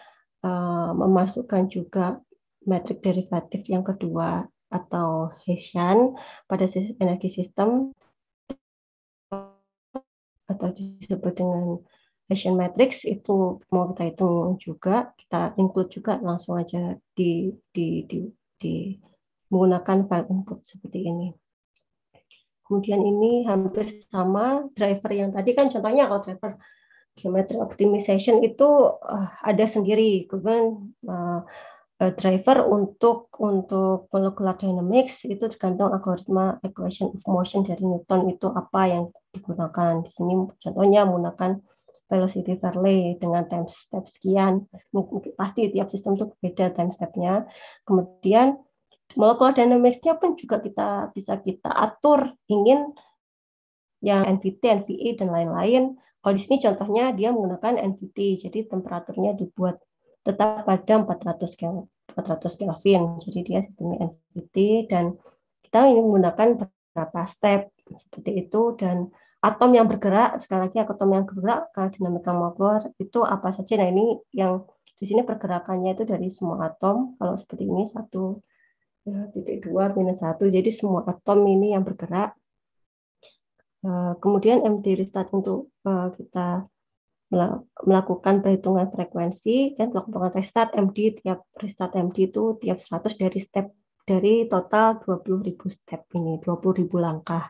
eh, memasukkan juga metrik derivatif yang kedua atau Hessian pada energi sistem atau disebut dengan Hessian matrix itu mau kita hitung juga, kita include juga langsung aja di di di, di menggunakan file input seperti ini. Kemudian ini hampir sama driver yang tadi kan contohnya kalau driver geometri optimization itu uh, ada sendiri kemudian uh, driver untuk untuk molecular dynamics itu tergantung algoritma equation of motion dari Newton itu apa yang digunakan di sini contohnya menggunakan velocity Fairley dengan time step sekian pasti tiap sistem itu beda time stepnya kemudian molecular dynamicsnya pun juga kita bisa kita atur ingin yang NVT, NVE dan lain-lain kalau di sini contohnya dia menggunakan NVT, jadi temperaturnya dibuat tetap pada 400 Kelvin. 400 Kelvin. Jadi dia sistemnya NVT dan kita ini menggunakan beberapa step seperti itu dan atom yang bergerak sekali lagi atom yang bergerak karena dinamika molekuler itu apa saja nah ini yang di sini pergerakannya itu dari semua atom kalau seperti ini satu ya, titik dua minus satu jadi semua atom ini yang bergerak Eh, kemudian MD restart untuk eh, kita melakukan perhitungan frekuensi dan melakukan restart MD tiap restart MD itu tiap 100 dari step dari total 20.000 step ini 20.000 langkah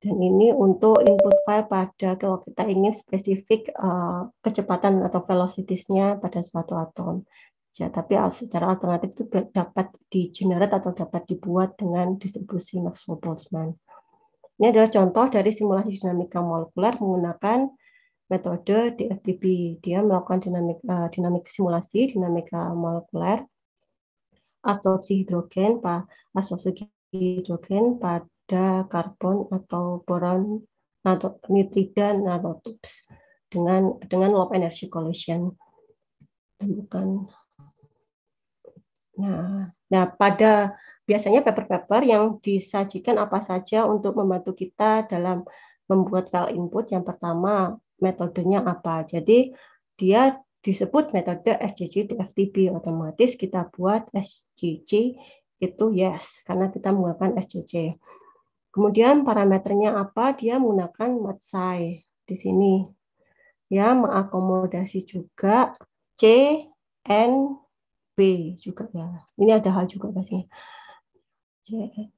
dan ini untuk input file pada kalau kita ingin spesifik eh, kecepatan atau velocities-nya pada suatu atom ya tapi secara alternatif itu dapat di generate atau dapat dibuat dengan distribusi Maxwell-Boltzmann ini adalah contoh dari simulasi dinamika molekuler menggunakan metode DFDB. Dia melakukan dinamik, uh, dinamik simulasi dinamika molekuler absorpsi hidrogen, absorpsi hidrogen pada karbon atau boron atau nitrida nanotubes dengan dengan low energy collision. Bukan. Nah, nah pada biasanya paper-paper yang disajikan apa saja untuk membantu kita dalam membuat file input. Yang pertama, metodenya apa. Jadi dia disebut metode SCC di FTP. Otomatis kita buat SCC itu yes, karena kita menggunakan SCC. Kemudian parameternya apa? Dia menggunakan matsai di sini. Ya, mengakomodasi juga C, N, B juga ya. Ini ada hal juga pastinya. CN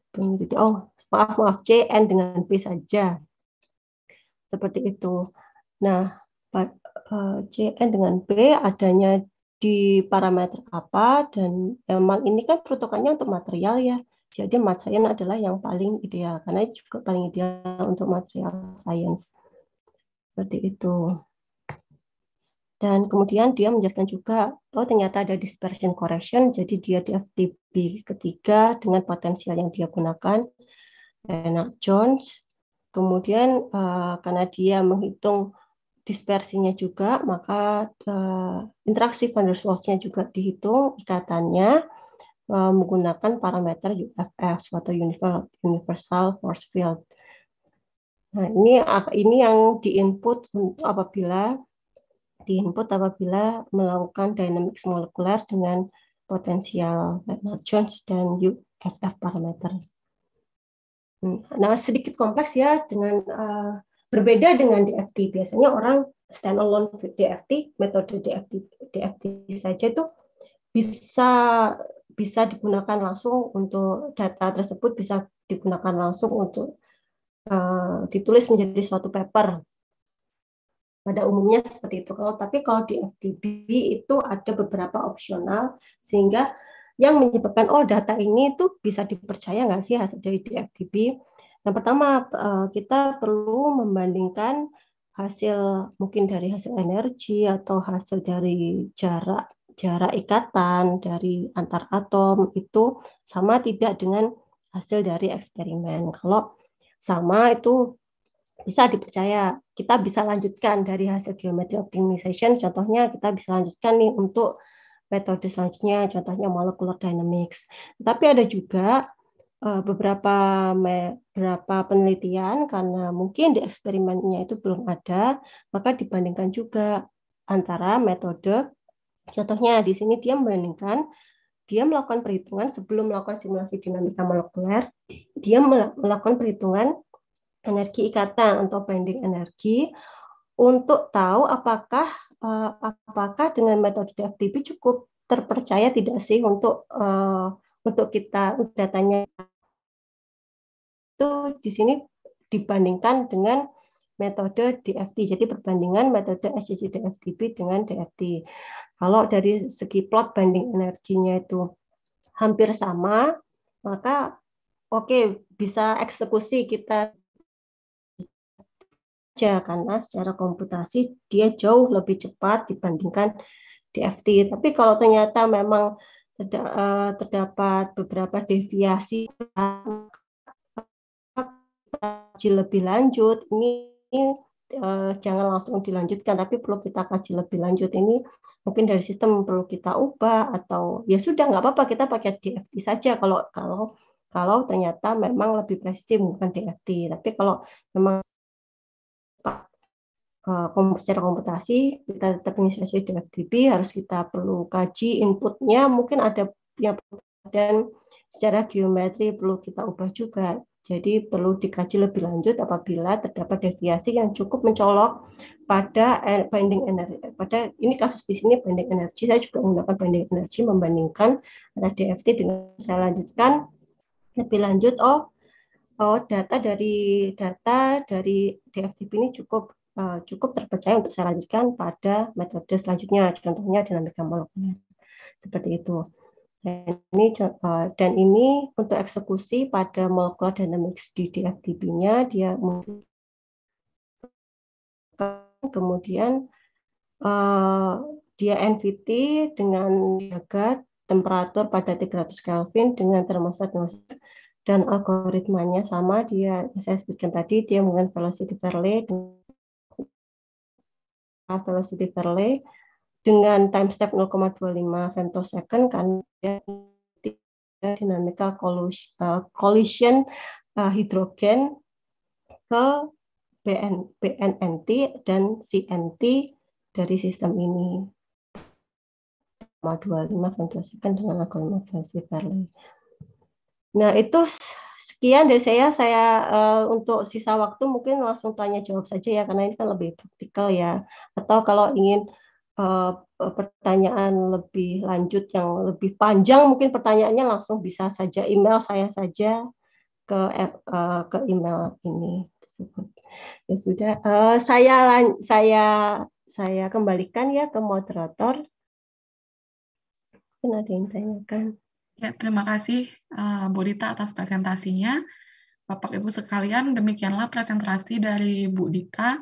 Oh, maaf maaf CN dengan B saja. Seperti itu. Nah, eh, CN dengan B adanya di parameter apa dan memang ini kan protokolnya untuk material ya. Jadi mat science adalah yang paling ideal karena juga paling ideal untuk material science. Seperti itu dan kemudian dia menjelaskan juga oh ternyata ada dispersion correction jadi dia di FTB ketiga dengan potensial yang dia gunakan Leonard Jones kemudian uh, karena dia menghitung dispersinya juga maka uh, interaksi van der Waals-nya juga dihitung ikatannya uh, menggunakan parameter UFF atau Universal Force Field. Nah, ini ini yang diinput untuk apabila diinput apabila melakukan dynamics molekuler dengan potensial Leonard Jones dan UFF parameter. Hmm, nah, sedikit kompleks ya dengan uh, berbeda dengan DFT. Biasanya orang standalone DFT, metode DFT DFT saja itu bisa bisa digunakan langsung untuk data tersebut bisa digunakan langsung untuk uh, ditulis menjadi suatu paper pada umumnya seperti itu. Kalau tapi kalau di FDB itu ada beberapa opsional sehingga yang menyebabkan oh data ini itu bisa dipercaya nggak sih hasil dari di FDB. Yang pertama eh, kita perlu membandingkan hasil mungkin dari hasil energi atau hasil dari jarak jarak ikatan dari antar atom itu sama tidak dengan hasil dari eksperimen. Kalau sama itu bisa dipercaya. Kita bisa lanjutkan dari hasil geometri optimization, contohnya kita bisa lanjutkan nih untuk metode selanjutnya, contohnya molecular dynamics. Tapi ada juga eh, beberapa beberapa penelitian karena mungkin di eksperimennya itu belum ada, maka dibandingkan juga antara metode contohnya di sini dia membandingkan dia melakukan perhitungan sebelum melakukan simulasi dinamika molekuler, dia melakukan perhitungan energi ikatan atau binding energi untuk tahu apakah eh, apakah dengan metode DFTP cukup terpercaya tidak sih untuk eh, untuk kita datanya itu di sini dibandingkan dengan metode DFT. Jadi perbandingan metode SCC DFTP dengan DFT. Kalau dari segi plot banding energinya itu hampir sama, maka oke okay, bisa eksekusi kita aja karena secara komputasi dia jauh lebih cepat dibandingkan DFT. Tapi kalau ternyata memang eh, terdapat beberapa deviasi kaji lebih lanjut ini, ini eh, jangan langsung dilanjutkan tapi perlu kita kaji lebih lanjut ini mungkin dari sistem perlu kita ubah atau ya sudah nggak apa-apa kita pakai DFT saja kalau kalau kalau ternyata memang lebih presisi bukan DFT tapi kalau memang Eh, Komputer komputasi kita tetap inisiasi di FDB harus kita perlu kaji inputnya mungkin ada yang dan secara geometri perlu kita ubah juga jadi perlu dikaji lebih lanjut apabila terdapat deviasi yang cukup mencolok pada e, binding energi. Pada ini kasus di sini binding energi, saya juga menggunakan binding energi membandingkan ada DFT dengan saya lanjutkan lebih lanjut. Oh, oh data dari data dari DFTP ini cukup Eh, cukup terpercaya untuk saya lanjutkan pada metode selanjutnya, contohnya dinamika molekuler. Seperti itu. Dan ini, eh, dan ini untuk eksekusi pada molekular dynamics di dftp nya dia kemudian eh, dia NVT dengan jaga temperatur pada 300 Kelvin dengan termosat dan algoritmanya sama dia saya sebutkan tadi dia menggunakan velocity Verley dengan velocity Verley dengan time step 0,25 femtosecond karena dinamika eh, collision, eh, hidrogen ke BN, BNNT dan CNT dari sistem ini. 0,25 femtosecond dengan algoritma Verley. Nah, itu Sekian dari saya. Saya uh, untuk sisa waktu mungkin langsung tanya jawab saja ya karena ini kan lebih praktikal ya. Atau kalau ingin uh, pertanyaan lebih lanjut yang lebih panjang mungkin pertanyaannya langsung bisa saja email saya saja ke uh, ke email ini tersebut. Ya sudah, uh, saya saya saya kembalikan ya ke moderator. Mungkin ada yang tanyakan. Ya, terima kasih uh, Bu Dita atas presentasinya. Bapak Ibu sekalian, demikianlah presentasi dari Bu Dita.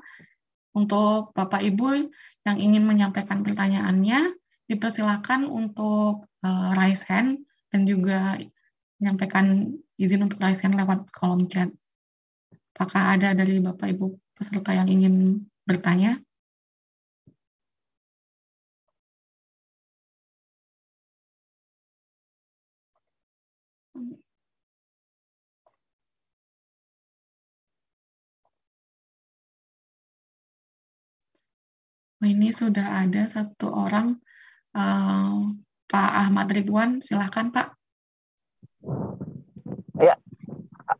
Untuk Bapak Ibu yang ingin menyampaikan pertanyaannya, dipersilakan untuk uh, raise hand dan juga menyampaikan izin untuk raise hand lewat kolom chat. Apakah ada dari Bapak Ibu peserta yang ingin bertanya? ini sudah ada satu orang uh, Pak Ahmad Ridwan silahkan Pak Iya.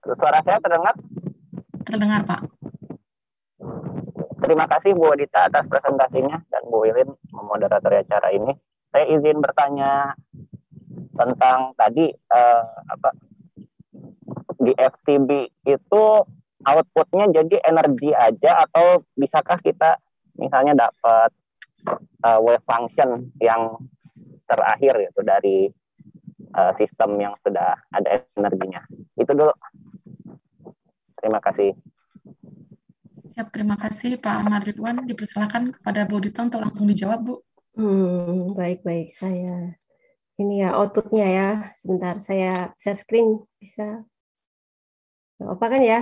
suara saya terdengar terdengar Pak terima kasih Bu Adita atas presentasinya dan Bu Wilin memoderatori acara ini saya izin bertanya tentang tadi uh, apa di FTB itu outputnya jadi energi aja atau bisakah kita misalnya dapat uh, wave function yang terakhir itu dari uh, sistem yang sudah ada energinya. Itu dulu. Terima kasih. Siap, terima kasih Pak Ahmad Ridwan. Dipersilakan kepada Bu Dita untuk langsung dijawab, Bu. Hmm, baik-baik saya. Ini ya outputnya ya. Sebentar saya share screen bisa. Gak apa kan ya?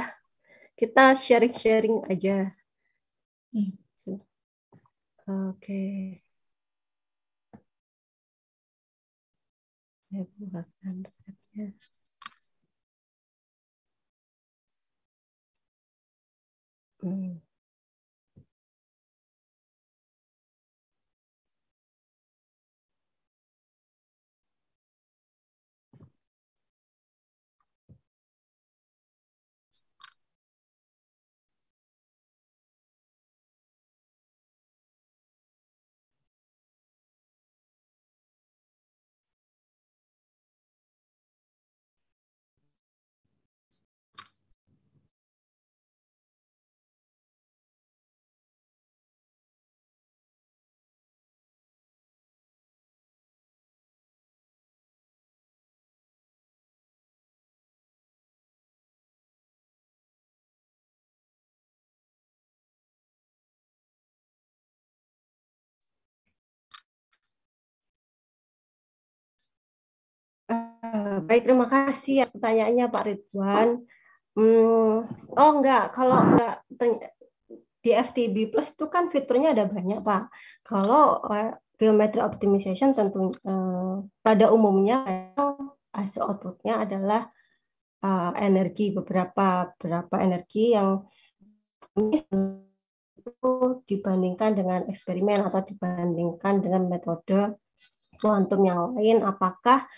Kita sharing-sharing aja. Hmm. Oke. Saya bukakan resepnya. Hmm. Eh, baik terima kasih ya pertanyaannya Pak Ridwan. Hmm, oh enggak, kalau enggak di FTB Plus itu kan fiturnya ada banyak Pak. Kalau uh, eh, geometry optimization tentu uh, pada umumnya hasil outputnya adalah uh, energi beberapa beberapa energi yang itu dibandingkan dengan eksperimen atau dibandingkan dengan metode kuantum yang lain apakah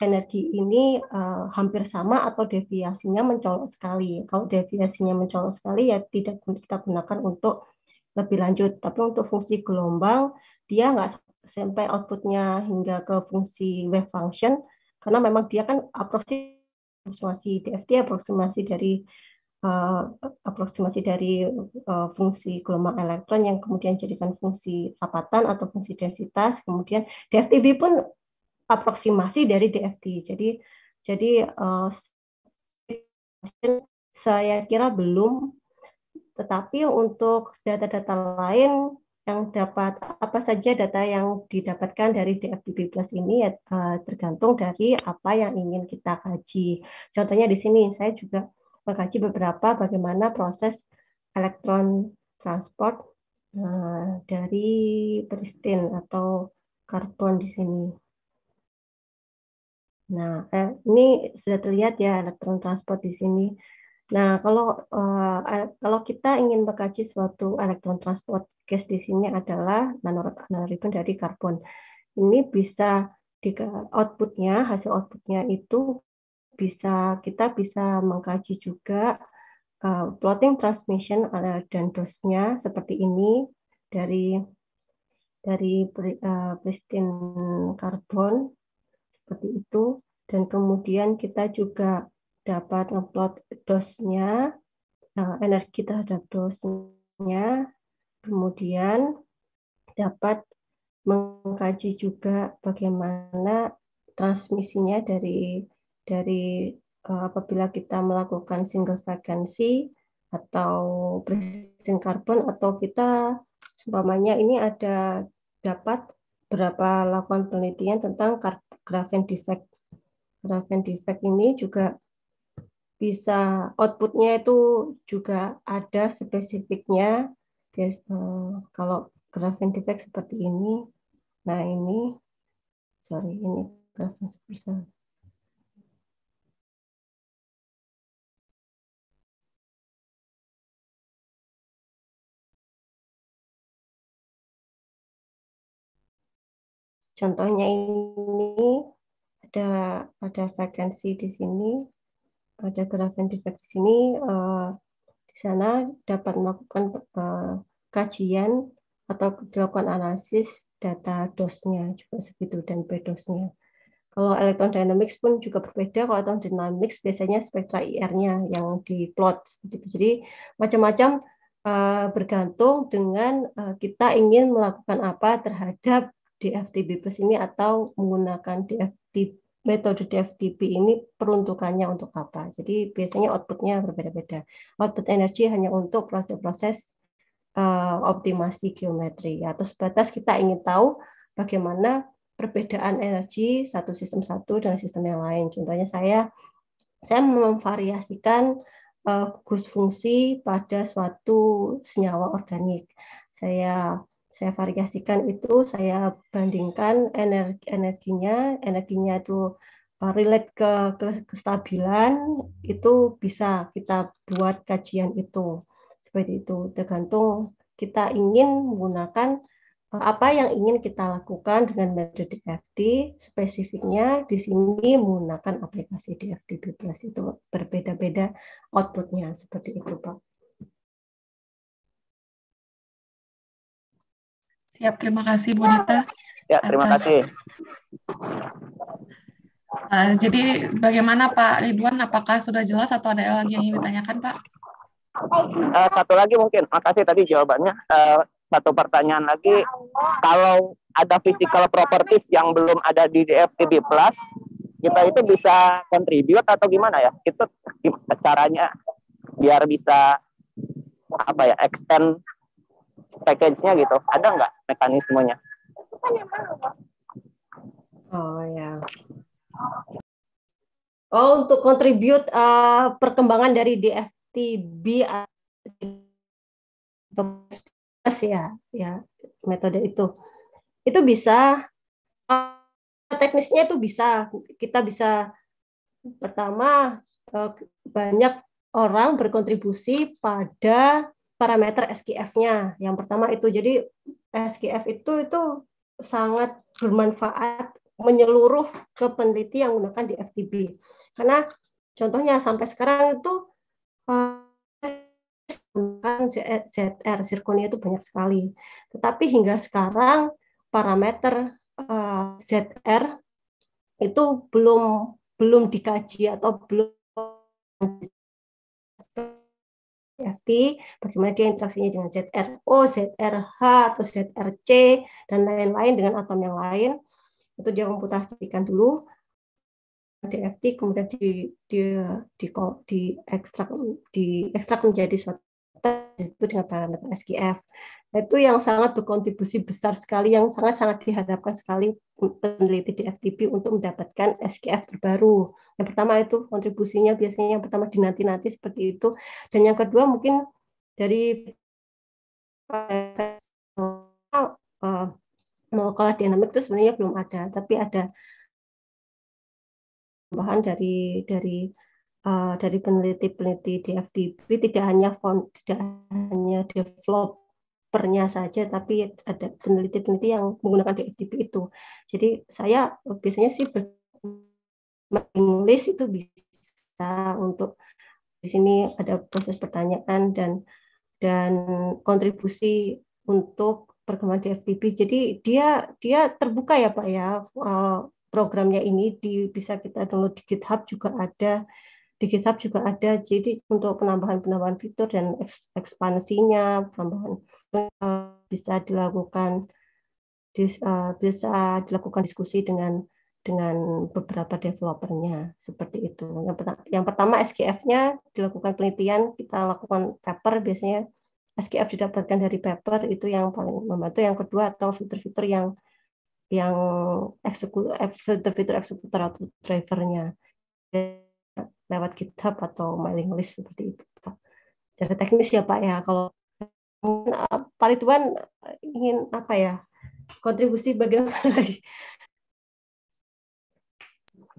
energi ini uh, hampir sama atau deviasinya mencolok sekali. Kalau deviasinya mencolok sekali ya tidak kita gunakan untuk lebih lanjut. Tapi untuk fungsi gelombang dia nggak sampai outputnya hingga ke fungsi wave function karena memang dia kan aproksimasi DFT aproksimasi dari uh, eh, aproksimasi dari uh, fungsi gelombang elektron yang kemudian jadikan fungsi rapatan atau fungsi densitas kemudian DFTB pun aproksimasi dari DFT. Jadi jadi uh, saya kira belum tetapi untuk data-data lain yang dapat apa saja data yang didapatkan dari DFT Plus ini ya, eh, tergantung dari apa yang ingin kita kaji. Contohnya di sini saya juga mengkaji beberapa bagaimana proses elektron transport uh, dari pristin atau karbon di sini. Nah, eh, ini sudah terlihat ya elektron transport di sini. Nah, kalau uh, kalau kita ingin mengkaji suatu elektron transport gas di sini adalah nanoribon dari karbon. Ini bisa di outputnya, hasil outputnya itu bisa kita bisa mengkaji juga uh, eh, plotting transmission dan dosnya seperti ini dari dari uh, pristin karbon seperti itu dan kemudian kita juga dapat ngeplot dosnya eh, energi terhadap dosnya kemudian dapat mengkaji juga bagaimana transmisinya dari dari eh, apabila kita melakukan single vacancy atau pressing carbon atau kita seumpamanya ini ada dapat berapa lakukan penelitian tentang karbon graphene defect. graphene defect ini juga bisa outputnya itu juga ada spesifiknya. Biasa, eh, kalau graphene defect seperti ini, nah ini, sorry ini graphene supercell. Contohnya ini ada ada vakansi di sini, ada graph di sini. Eh, di sana dapat melakukan eh, kajian atau dilakukan analisis data dosnya juga segitu dan pedosnya. Kalau electron dynamics pun juga berbeda. Kalau electron dynamics biasanya spektra IR-nya yang diplot Jadi macam-macam eh, bergantung dengan kita ingin melakukan apa terhadap DFTB plus ini atau menggunakan DFTB metode DFTB ini peruntukannya untuk apa. Jadi biasanya outputnya berbeda-beda. Output energi hanya untuk proses-proses uh, optimasi geometri atau ya, sebatas kita ingin tahu bagaimana perbedaan energi satu sistem satu dengan sistem yang lain. Contohnya saya saya memvariasikan uh, gugus fungsi pada suatu senyawa organik. Saya saya variasikan itu saya bandingkan energi energinya energinya itu eh, relate ke, ke kestabilan itu bisa kita buat kajian itu seperti itu tergantung kita ingin menggunakan eh, apa yang ingin kita lakukan dengan metode DFT spesifiknya di sini menggunakan aplikasi DFT B+ itu berbeda-beda outputnya seperti itu Pak. Siap, terima kasih Bu Nita. Ya, terima atas... kasih. Uh, jadi bagaimana Pak Ridwan, apakah sudah jelas atau ada lagi yang ingin ditanyakan Pak? Uh, satu lagi mungkin, makasih tadi jawabannya. Uh, satu pertanyaan lagi, kalau ada physical properties yang belum ada di DFTB Plus, kita itu bisa kontribut atau gimana ya? Itu caranya biar bisa apa ya extend package-nya gitu. Ada nggak? mekanismenya. Oh ya. Oh untuk kontribut uh, perkembangan dari DFTB ya, ya metode itu itu bisa uh, teknisnya itu bisa kita bisa pertama uh, banyak orang berkontribusi pada parameter SKF-nya. Yang pertama itu jadi SGF itu itu sangat bermanfaat menyeluruh ke peneliti yang menggunakan di FTB. Karena contohnya sampai sekarang itu menggunakan eh, ZR zirkonia itu banyak sekali. Tetapi hingga sekarang parameter uh, eh, ZR itu belum belum dikaji atau belum FT, bagaimana dia interaksinya dengan ZRO, ZRH, atau ZRC, dan lain-lain dengan atom yang lain. Itu dia komputasikan dulu DFT, kemudian di, di, di, di, ekstrak, di menjadi suatu disebut dengan parameter SGF. Nah, itu yang sangat berkontribusi besar sekali, yang sangat-sangat diharapkan sekali peneliti di FTP untuk mendapatkan SKF terbaru. Yang pertama itu kontribusinya biasanya yang pertama dinanti-nanti seperti itu. Dan yang kedua mungkin dari eh, molekular dinamik itu sebenarnya belum ada, tapi ada tambahan dari dari eh, dari peneliti-peneliti di tidak hanya font, tidak hanya develop pernya saja tapi ada peneliti-peneliti yang menggunakan DFDP itu. Jadi saya biasanya sih menulis itu bisa untuk di sini ada proses pertanyaan dan dan kontribusi untuk perkembangan DFDP. Jadi dia dia terbuka ya Pak ya eh, programnya ini di bisa kita download di GitHub juga ada di GitHub juga ada. Jadi untuk penambahan-penambahan fitur dan ekspansinya, penambahan uh, bisa dilakukan dis, uh, bisa dilakukan diskusi dengan dengan beberapa developernya seperti itu. Yang, pertama, yang pertama skf nya dilakukan penelitian, kita lakukan paper biasanya skf didapatkan dari paper itu yang paling membantu. Yang kedua atau fitur-fitur yang yang eksekutor eh, fitur-fitur eksekutor atau drivernya lewat GitHub atau mailing list seperti itu Pak. Cara teknis ya Pak ya kalau eh, Pak Ridwan ingin apa ya kontribusi bagaimana [laughs] lagi?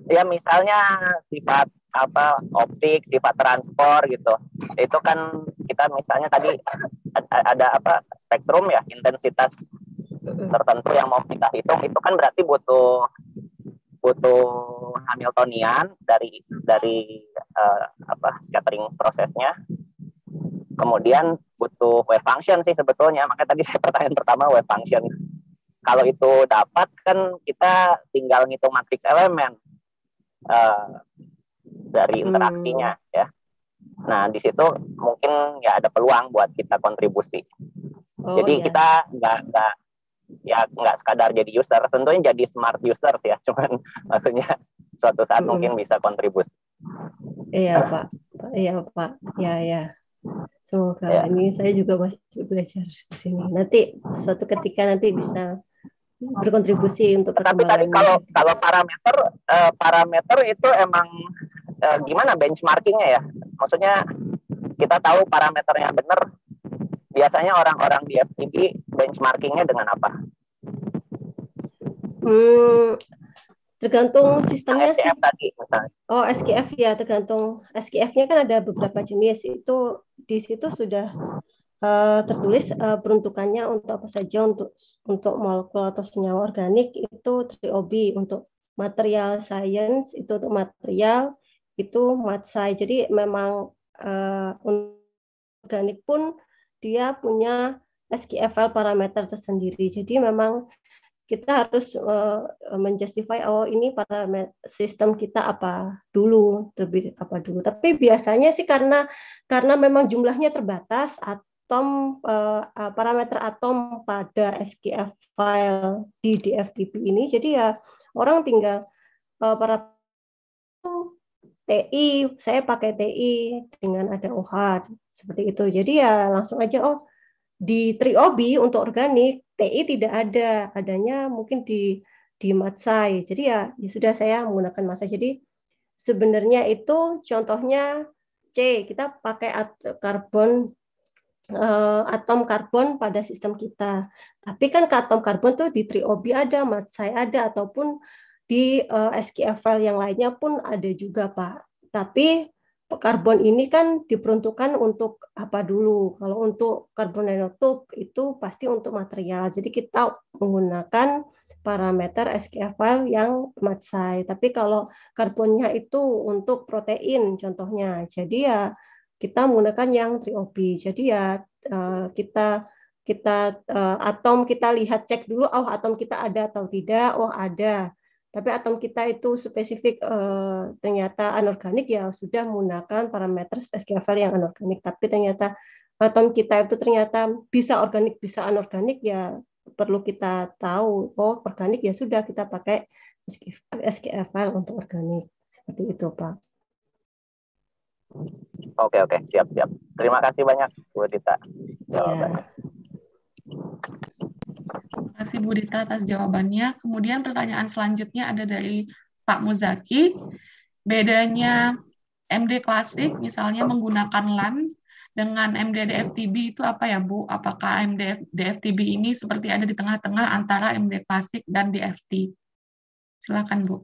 Ya misalnya sifat apa optik, sifat transport gitu. Itu kan kita misalnya tadi ada apa spektrum ya intensitas tertentu yang mau kita hitung itu kan berarti butuh butuh Hamiltonian dari dari uh, apa scattering prosesnya. Kemudian butuh wave function sih sebetulnya. Makanya tadi [laughs] saya pertanyaan pertama wave function. Kalau itu dapat kan kita tinggal ngitung matriks elemen uh, dari hmm. interaksinya hmm. ya. Nah di situ mungkin ya ada peluang buat kita kontribusi. Oh, Jadi iya. kita nggak nggak ya nggak sekadar jadi user tentunya jadi smart user ya [laughs] cuman maksudnya suatu saat hmm. mungkin bisa kontribusi iya [laughs] pak iya pak ya ya semoga ya. ini saya juga masih belajar di sini nanti suatu ketika nanti bisa berkontribusi untuk tapi tadi kalau kalau parameter eh, parameter itu emang eh, gimana benchmarkingnya ya maksudnya kita tahu parameternya benar biasanya orang-orang di FTP benchmarkingnya dengan apa? Hmm, tergantung hmm, sistemnya SKF sih. tadi Oh SKF ya tergantung SKF-nya kan ada beberapa jenis itu di situ sudah uh, tertulis uh, peruntukannya untuk apa saja untuk untuk molekul atau senyawa organik itu TOB untuk material science itu untuk material itu matsai jadi memang uh, organik pun dia punya SQFL parameter tersendiri. Jadi memang kita harus uh, menjustify oh ini parameter sistem kita apa dulu terlebih apa dulu. Tapi biasanya sih karena karena memang jumlahnya terbatas atom eh, parameter atom pada SQF file di DFTP ini jadi ya orang tinggal eh, para TI, saya pakai TI dengan ada OH seperti itu. Jadi ya langsung aja oh di triobi untuk organik TI tidak ada, adanya mungkin di di matsai. Jadi ya, ya sudah saya menggunakan matsai. Jadi sebenarnya itu contohnya C, kita pakai at karbon uh, atom karbon pada sistem kita. Tapi kan ke atom karbon tuh di triobi ada, matsai ada ataupun di uh, eh, SQFL yang lainnya pun ada juga Pak. Tapi karbon ini kan diperuntukkan untuk apa dulu? Kalau untuk karbon nanotube itu pasti untuk material. Jadi kita menggunakan parameter SQFL yang matsai. Tapi kalau karbonnya itu untuk protein contohnya. Jadi ya kita menggunakan yang triob. Jadi ya eh, kita kita eh, atom kita lihat cek dulu oh atom kita ada atau tidak. Oh ada. Tapi atom kita itu spesifik eh, ternyata anorganik ya sudah menggunakan parameter SQL yang anorganik. Tapi ternyata atom kita itu ternyata bisa organik bisa anorganik ya perlu kita tahu. Oh organik ya sudah kita pakai SQL untuk organik seperti itu Pak. Oke oke siap siap. Terima kasih banyak buat kita iya. jawabannya. Ya kasih Bu Dita atas jawabannya. Kemudian pertanyaan selanjutnya ada dari Pak Muzaki. Bedanya MD klasik misalnya menggunakan lens dengan MD DFTB itu apa ya Bu? Apakah MD DFTB ini seperti ada di tengah-tengah antara MD klasik dan DFT? Silakan Bu.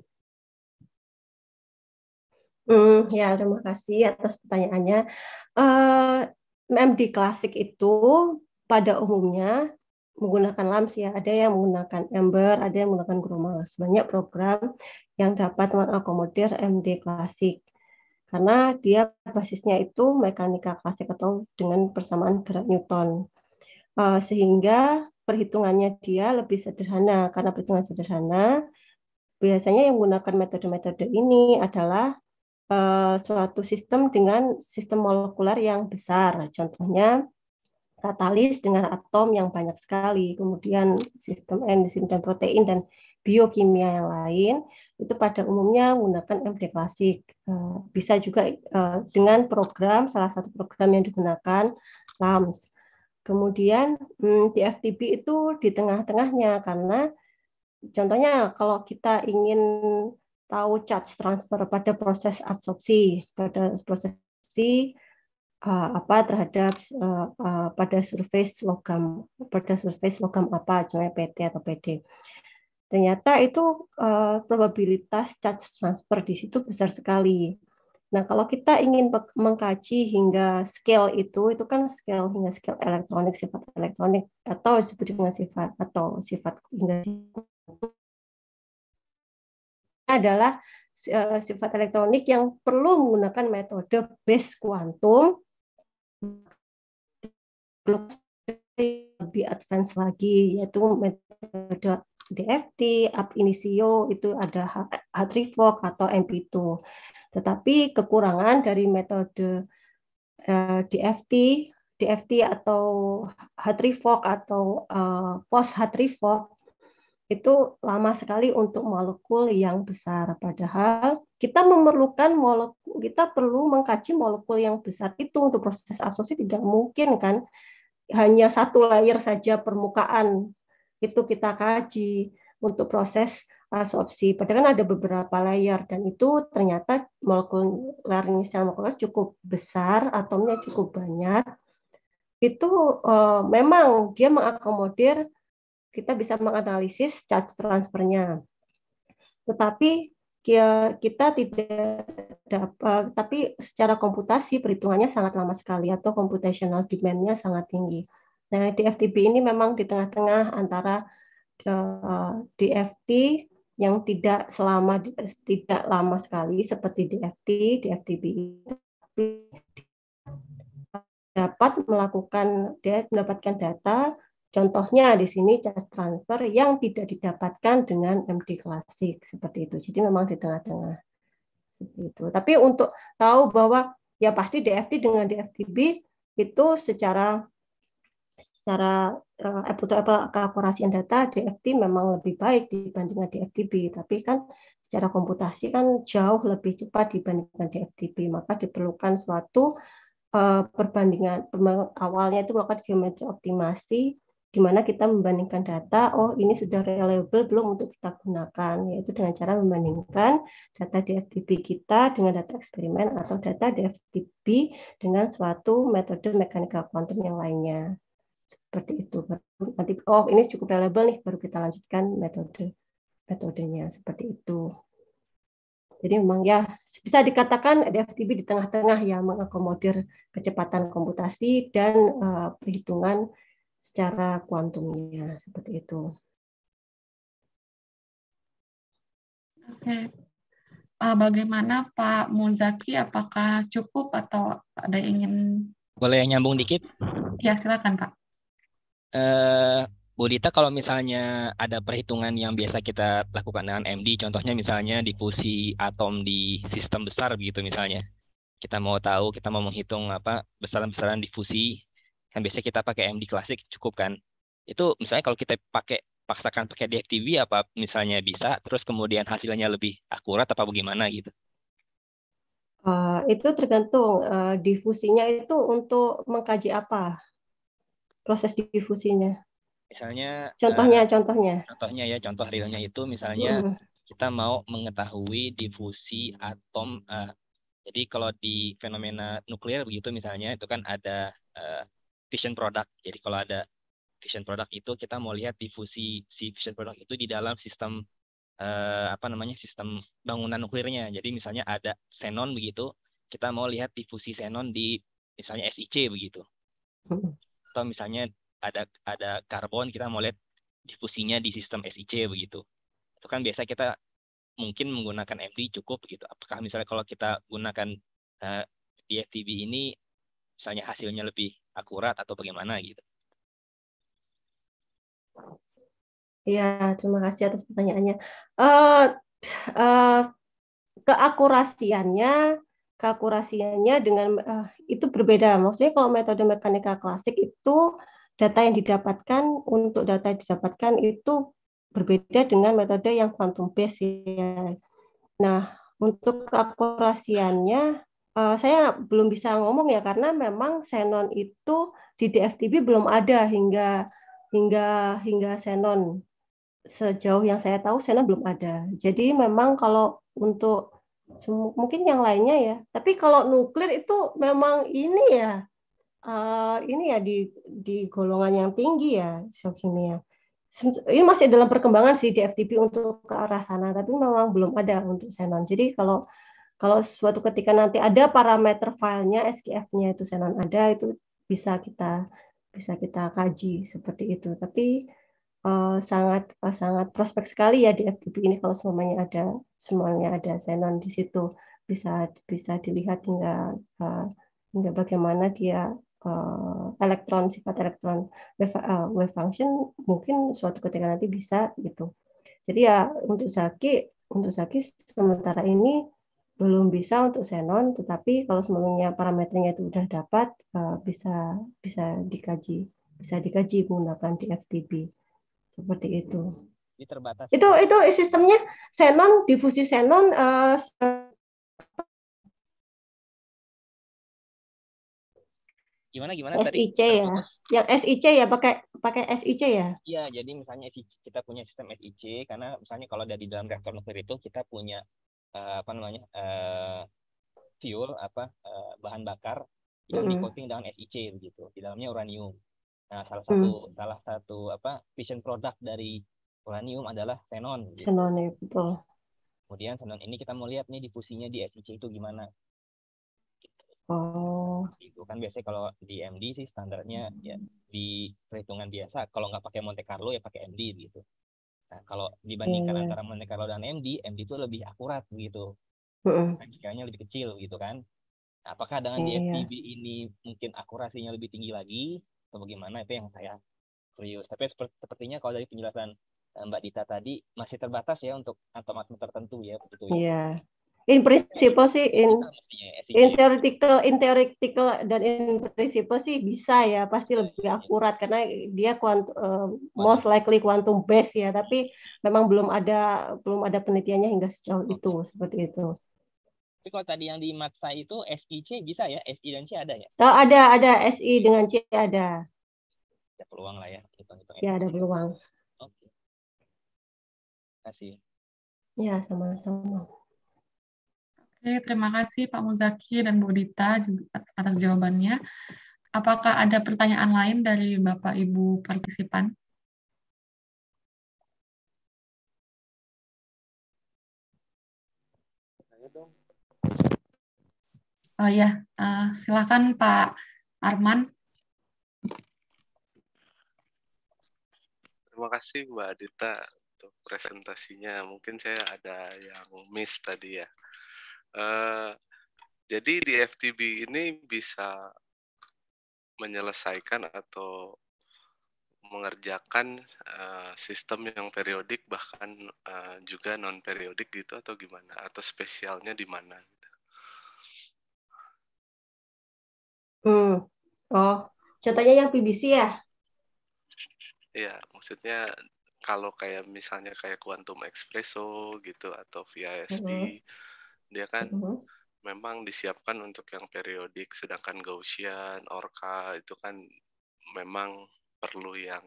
Hmm, ya terima kasih atas pertanyaannya. Uh, MD klasik itu pada umumnya menggunakan lamps ya, ada yang menggunakan ember, ada yang menggunakan gromalas. Banyak program yang dapat mengakomodir MD klasik. Karena dia basisnya itu mekanika klasik atau dengan persamaan gerak Newton. Eh, sehingga perhitungannya dia lebih sederhana. Karena perhitungan sederhana, biasanya yang menggunakan metode-metode ini adalah eh, suatu sistem dengan sistem molekular yang besar. Contohnya katalis dengan atom yang banyak sekali, kemudian sistem enzim dan protein dan biokimia yang lain itu pada umumnya menggunakan MD klasik. Eh, bisa juga eh, dengan program salah satu program yang digunakan LAMS. Kemudian hmm, di FTB itu di tengah-tengahnya karena contohnya kalau kita ingin tahu charge transfer pada proses adsorpsi, pada proses si uh, apa terhadap uh, uh, pada surface logam pada surface logam apa contohnya PT atau PD. Ternyata itu uh, probabilitas charge transfer di situ besar sekali. Nah, kalau kita ingin mengkaji hingga scale itu, itu kan scale hingga scale elektronik, sifat elektronik, atau disebut dengan sifat, atau sifat hingga adalah sifat elektronik yang perlu menggunakan metode base kuantum lebih advance lagi yaitu metode DFT, up initio itu ada hard revoke atau MP2. Tetapi kekurangan dari metode uh, eh, DFT, DFT atau hard revoke atau uh, eh, post hard revoke itu lama sekali untuk molekul yang besar. Padahal kita memerlukan molekul kita perlu mengkaji molekul yang besar itu untuk proses absorpsi tidak mungkin kan hanya satu layer saja permukaan itu kita kaji untuk proses absorpsi padahal kan ada beberapa layer dan itu ternyata molekul layernya molekulnya molekuler cukup besar atomnya cukup banyak itu uh, memang dia mengakomodir kita bisa menganalisis charge transfernya tetapi Ya, kita tidak dapat, tapi secara komputasi perhitungannya sangat lama sekali atau computational demand-nya sangat tinggi. Nah, DFTB ini memang di tengah-tengah antara eh, DFT yang tidak selama tidak lama sekali seperti DFT, DFTB dapat melakukan dia mendapatkan data Contohnya di sini charge transfer yang tidak didapatkan dengan MD klasik seperti itu. Jadi memang di tengah-tengah seperti itu. Tapi untuk tahu bahwa ya pasti DFT dengan DFTB itu secara secara uh, apple to apple data DFT memang lebih baik dibandingkan DFTB tapi kan secara komputasi kan jauh lebih cepat dibandingkan DFTB maka diperlukan suatu uh, perbandingan awalnya itu melakukan geometri optimasi gimana kita membandingkan data, oh ini sudah reliable belum untuk kita gunakan, yaitu dengan cara membandingkan data di kita dengan data eksperimen atau data di dengan suatu metode mekanika kuantum yang lainnya. Seperti itu. Nanti, oh ini cukup reliable nih, baru kita lanjutkan metode metodenya. Seperti itu. Jadi memang ya bisa dikatakan FTP di tengah-tengah yang mengakomodir kecepatan komputasi dan uh, perhitungan secara kuantumnya seperti itu. Oke. Okay. Uh, eh, bagaimana Pak Muzaki? Apakah cukup atau ada yang ingin? Boleh nyambung dikit? Ya silakan Pak. Uh, Bu Dita, kalau misalnya ada perhitungan yang biasa kita lakukan dengan MD, contohnya misalnya difusi atom di sistem besar begitu misalnya. Kita mau tahu, kita mau menghitung apa besaran-besaran difusi yang biasanya kita pakai MD klasik cukup kan itu misalnya kalau kita pakai paksakan pakai DFTV apa misalnya bisa terus kemudian hasilnya lebih akurat apa bagaimana gitu uh, itu tergantung uh, difusinya itu untuk mengkaji apa proses difusinya misalnya contohnya uh, contohnya contohnya ya contoh realnya itu misalnya hmm. kita mau mengetahui difusi atom uh, jadi kalau di fenomena nuklir begitu misalnya itu kan ada uh, vision product. Jadi kalau ada vision product itu kita mau lihat difusi si vision product itu di dalam sistem eh, apa namanya sistem bangunan nuklirnya. Jadi misalnya ada xenon begitu, kita mau lihat difusi xenon di misalnya SIC begitu. Hmm. Atau misalnya ada ada karbon kita mau lihat difusinya di sistem SIC begitu. Itu kan biasa kita mungkin menggunakan MD cukup gitu. Apakah misalnya kalau kita gunakan uh, di FTB ini misalnya hasilnya lebih akurat atau bagaimana gitu. Iya, terima kasih atas pertanyaannya. Uh, uh, keakurasiannya, keakurasiannya dengan uh, itu berbeda. Maksudnya kalau metode mekanika klasik itu data yang didapatkan untuk data yang didapatkan itu berbeda dengan metode yang quantum based ya. Nah, untuk keakurasiannya uh, saya belum bisa ngomong ya karena memang Senon itu di DFTB belum ada hingga hingga hingga Senon sejauh yang saya tahu Senon belum ada. Jadi memang kalau untuk mungkin yang lainnya ya, tapi kalau nuklir itu memang ini ya uh, ini ya di di golongan yang tinggi ya geokimia. Ini masih dalam perkembangan sih di untuk ke arah sana, tapi memang belum ada untuk Senon. Jadi kalau kalau suatu ketika nanti ada parameter filenya, SKF-nya itu senan ada, itu bisa kita bisa kita kaji seperti itu. Tapi uh, sangat uh, sangat prospek sekali ya di FTP ini kalau semuanya ada semuanya ada senon di situ bisa bisa dilihat hingga uh, hingga bagaimana dia uh, elektron sifat elektron wave, uh, wave function mungkin suatu ketika nanti bisa gitu. Jadi ya untuk Zaki untuk Zaki sementara ini belum bisa untuk xenon, tetapi kalau semuanya parameternya itu sudah dapat eh, bisa bisa dikaji, bisa dikaji menggunakan DFTB seperti itu. Terbatas. Itu itu sistemnya xenon difusi xenon eh, gimana gimana SIC tadi? ya. Yang SIC ya pakai pakai SIC ya? Iya, jadi misalnya kita punya sistem SIC karena misalnya kalau dari dalam reaktor nuklir itu kita punya Eh, apa namanya uh, fuel apa uh, bahan bakar yang mm -hmm. coating dengan SiC begitu di dalamnya uranium. Nah salah mm. satu mm. salah satu apa fission product dari uranium adalah xenon. Gitu. Xenon ya betul. Kemudian xenon ini kita mau lihat nih difusinya di SiC itu gimana. Oh. Itu kan biasanya kalau di MD sih standarnya ya di perhitungan biasa. Kalau nggak pakai Monte Carlo ya pakai MD gitu. Nah, kalau dibandingkan yeah. antara Monte Carlo dan MD, MD itu lebih akurat begitu. Mm -hmm. lebih kecil gitu kan. apakah dengan yeah. Iya. DFDB ini mungkin akurasinya lebih tinggi lagi atau bagaimana itu yang saya serius. Tapi sepertinya kalau dari penjelasan eh, Mbak Dita tadi masih terbatas ya untuk antomat tertentu ya begitu. Ya. Iya. Yeah in principle sih in ya, in theoretical in theoretical dan in principle sih bisa ya pasti lebih akurat karena dia quant, uh, most likely quantum based ya tapi memang belum ada belum ada penelitiannya hingga sejauh itu seperti itu. Tapi kalau tadi yang dimaksa itu SIC bisa ya SI dan C ada ya? Oh, ada ada SI dengan C ada. Ada peluang lah ya hitung-hitung. Ya, ya ada peluang. Oke. Okay. Terima kasih. Ya sama-sama. Oke, terima kasih Pak Muzaki dan Bu Dita atas jawabannya. Apakah ada pertanyaan lain dari Bapak Ibu partisipan? Oh ya, uh, silakan Pak Arman. Terima kasih Mbak Dita untuk presentasinya. Mungkin saya ada yang miss tadi ya. Eh, jadi di FTB ini bisa menyelesaikan atau mengerjakan uh, sistem yang periodik bahkan uh, juga non periodik gitu atau gimana atau spesialnya di mana? Gitu. Hmm. Oh, contohnya yang PBC ya? Iya, maksudnya kalau kayak misalnya kayak Quantum Espresso gitu atau VISP. -hmm dia kan mm-hmm. memang disiapkan untuk yang periodik sedangkan Gaussian Orca itu kan memang perlu yang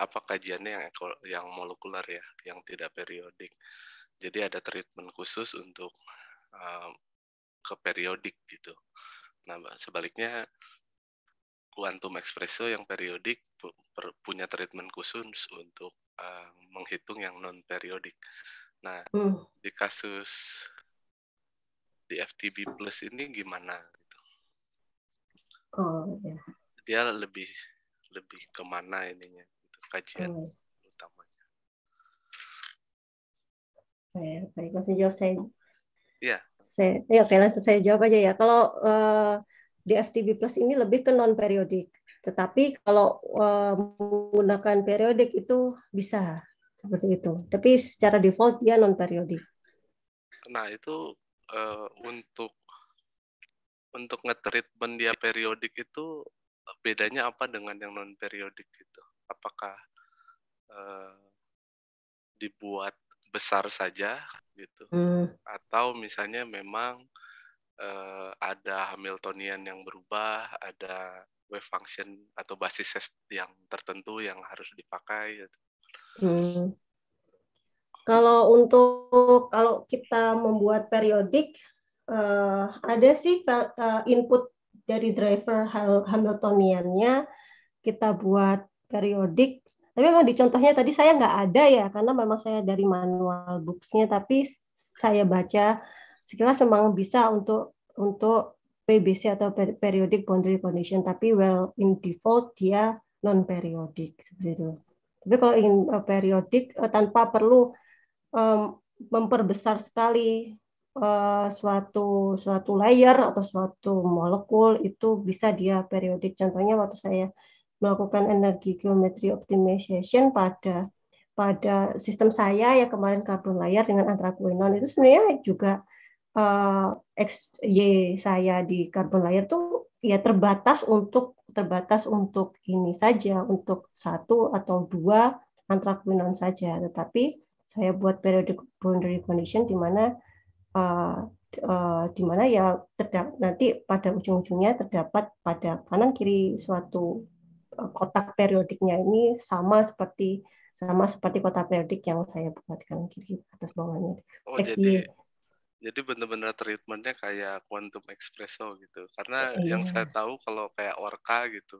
apa kajiannya yang ekol yang molekuler ya yang tidak periodik jadi ada treatment khusus untuk uh, ke periodik gitu nah sebaliknya kuantum espresso yang periodik pu per punya treatment khusus untuk uh, menghitung yang non periodik nah hmm. di kasus di FTB Plus ini gimana gitu. Oh ya. Dia lebih lebih kemana ininya gitu, kajian oh. Iya. utamanya. Baik, baik langsung jawab saya. Iya. Saya, ya oke langsung saya jawab aja ya. Kalau uh, di FTB Plus ini lebih ke non periodik. Tetapi kalau uh, menggunakan periodik itu bisa seperti itu. Tapi secara default dia non periodik. Nah itu uh, untuk untuk ngetreatment dia periodik itu bedanya apa dengan yang non periodik gitu? Apakah uh, dibuat besar saja gitu? Hmm. Atau misalnya memang uh, ada Hamiltonian yang berubah, ada wave function atau basis yang tertentu yang harus dipakai gitu. Hmm. Kalau untuk kalau kita membuat periodik uh, ada sih eh, input dari driver Hamiltoniannya kita buat periodik. Tapi memang di contohnya tadi saya nggak ada ya karena memang saya dari manual books-nya tapi saya baca sekilas memang bisa untuk untuk PBC atau periodic boundary condition tapi well in default dia non periodic seperti itu. Tapi kalau ingin eh, periodik tanpa perlu um, memperbesar sekali uh, suatu suatu layer atau suatu molekul itu bisa dia periodik. Contohnya waktu saya melakukan energi geometri optimization pada pada sistem saya ya kemarin karbon layer dengan antraquinone itu sebenarnya juga uh, X Y saya di karbon layer tuh ya terbatas untuk terbatas untuk ini saja untuk satu atau dua antraquinone saja tetapi saya buat periodic boundary condition di mana uh, uh, di mana ya terdapat nanti pada ujung-ujungnya terdapat pada kanan kiri suatu eh, kotak periodiknya ini sama seperti sama seperti kotak periodik yang saya buat kanan kiri atas bawahnya. Oh, jadi gitu. jadi benar-benar treatmentnya kayak quantum espresso gitu karena iya. yang saya tahu kalau kayak orca gitu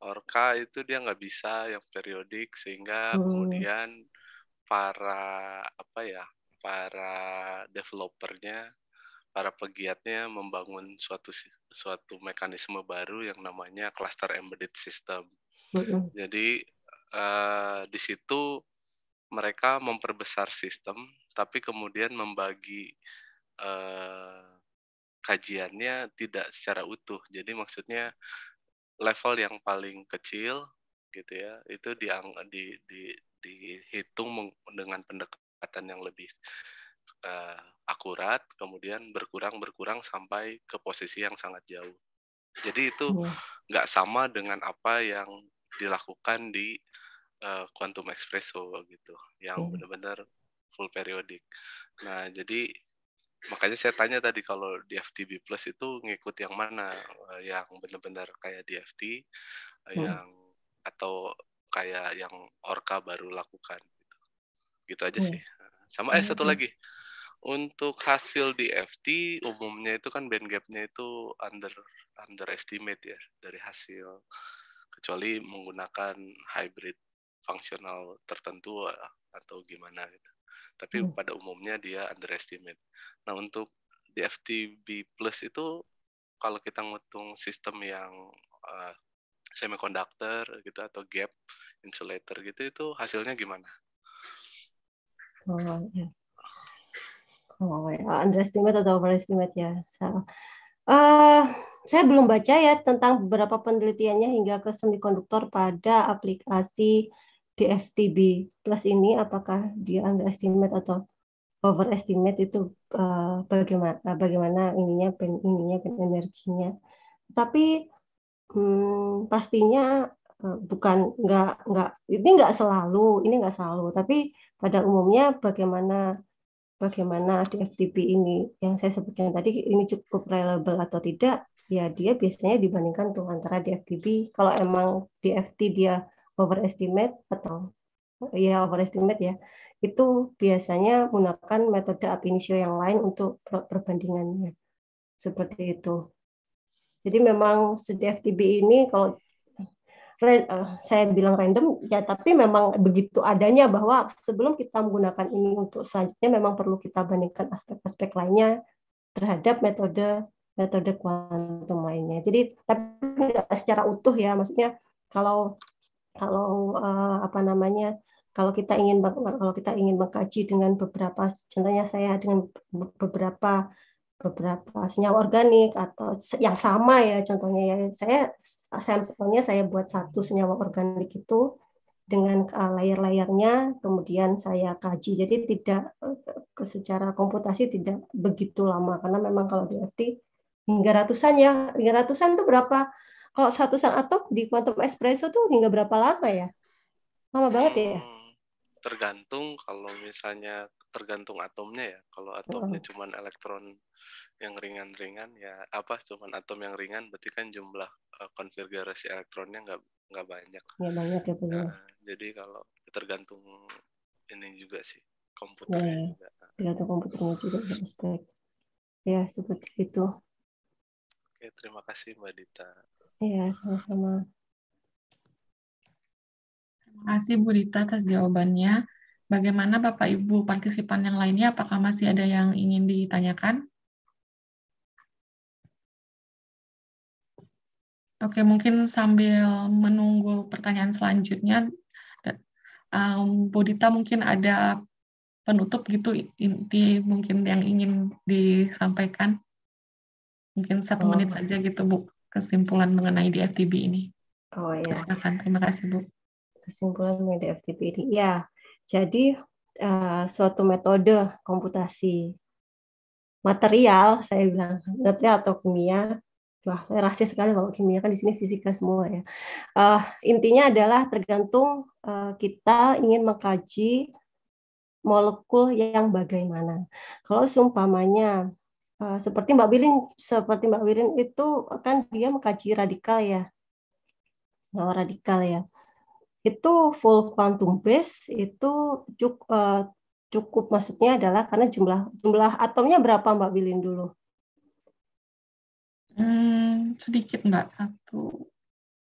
orca itu dia nggak bisa yang periodik sehingga hmm. kemudian para apa ya para developernya para pegiatnya membangun suatu suatu mekanisme baru yang namanya cluster embedded system. Mm-hmm. Jadi uh, di situ mereka memperbesar sistem, tapi kemudian membagi uh, kajiannya tidak secara utuh. Jadi maksudnya level yang paling kecil gitu ya itu di di di dihitung dengan pendekatan yang lebih uh, akurat, kemudian berkurang berkurang sampai ke posisi yang sangat jauh. Jadi itu iya. nggak yeah. sama dengan apa yang dilakukan di uh, quantum espresso gitu, yang yeah. benar-benar full periodik. Nah jadi makanya saya tanya tadi kalau di FTB Plus itu ngikut yang mana, eh, yang benar-benar kayak DFT, hmm. yang atau kayak yang Orca baru lakukan gitu, gitu aja hmm. sih sama eh hmm, satu hmm. lagi untuk hasil di FT umumnya itu kan band gapnya itu under underestimate ya dari hasil kecuali menggunakan hybrid fungsional tertentu eh, atau gimana gitu. Tapi hmm. pada umumnya dia underestimate. Nah untuk DFT B plus itu kalau kita ngutung sistem yang uh, semikonduktor gitu atau gap insulator gitu itu hasilnya gimana? Oh, ya. oh underestimate atau overestimate ya. So, uh, eh, saya belum baca ya tentang beberapa penelitiannya hingga ke semikonduktor pada aplikasi DFTB plus ini apakah dia underestimate atau overestimate itu uh, bagaimana bagaimana ininya pen, ininya pen energinya. Tapi hmm, pastinya eh, bukan nggak nggak ini nggak selalu ini nggak selalu tapi pada umumnya bagaimana bagaimana di FTP ini yang saya sebutkan tadi ini cukup reliable atau tidak ya dia biasanya dibandingkan tuh antara di FTP kalau emang di FT dia overestimate atau ya overestimate ya itu biasanya menggunakan metode ab initio yang lain untuk perbandingannya seperti itu jadi memang studi FTB ini kalau eh, saya bilang random ya tapi memang begitu adanya bahwa sebelum kita menggunakan ini untuk selanjutnya memang perlu kita bandingkan aspek-aspek lainnya terhadap metode metode kuantum lainnya. Jadi tapi secara utuh ya maksudnya kalau kalau eh, apa namanya kalau kita ingin kalau kita ingin mengkaji dengan beberapa contohnya saya dengan beberapa beberapa senyawa organik atau yang sama ya contohnya ya saya sampelnya saya buat satu senyawa organik itu dengan layer eh, layar-layarnya kemudian saya kaji jadi tidak ke eh, secara komputasi tidak begitu lama karena memang kalau di FT hingga ratusan ya hingga ratusan tuh berapa kalau ratusan atau di quantum espresso tuh hingga berapa lama ya lama banget ya hmm, tergantung kalau misalnya tergantung atomnya ya. Kalau atomnya cuma cuman elektron yang ringan-ringan ya apa cuma atom yang ringan berarti kan jumlah uh, konfigurasi elektronnya nggak nggak banyak. Ya, banyak ya, punya. Nah, jadi kalau tergantung ini juga sih komputernya ya, ya. juga. Tergantung komputernya juga respect. Ya seperti itu. Oke terima kasih Mbak Dita. Iya sama-sama. Terima kasih Bu Dita atas jawabannya. Bagaimana Bapak Ibu partisipan yang lainnya? Apakah masih ada yang ingin ditanyakan? Oke, mungkin sambil menunggu pertanyaan selanjutnya, um, Bu Dita mungkin ada penutup gitu inti mungkin yang ingin disampaikan. Mungkin satu oh. menit saja gitu Bu, kesimpulan mengenai DFTB ini. Oh ya. terima kasih Bu. Kesimpulan mengenai DFTB ini, ya jadi uh, suatu metode komputasi material, saya bilang material atau kimia. Wah, saya rahasia sekali kalau kimia kan di sini fisika semua ya. Uh, intinya adalah tergantung uh, kita ingin mengkaji molekul yang bagaimana. Kalau seumpamanya uh, seperti Mbak Wirin seperti Mbak Wirin itu kan dia mengkaji radikal ya, senyawa radikal ya itu full quantum base itu cukup, uh, eh, cukup maksudnya adalah karena jumlah jumlah atomnya berapa Mbak bilin dulu? Hmm, sedikit Mbak, satu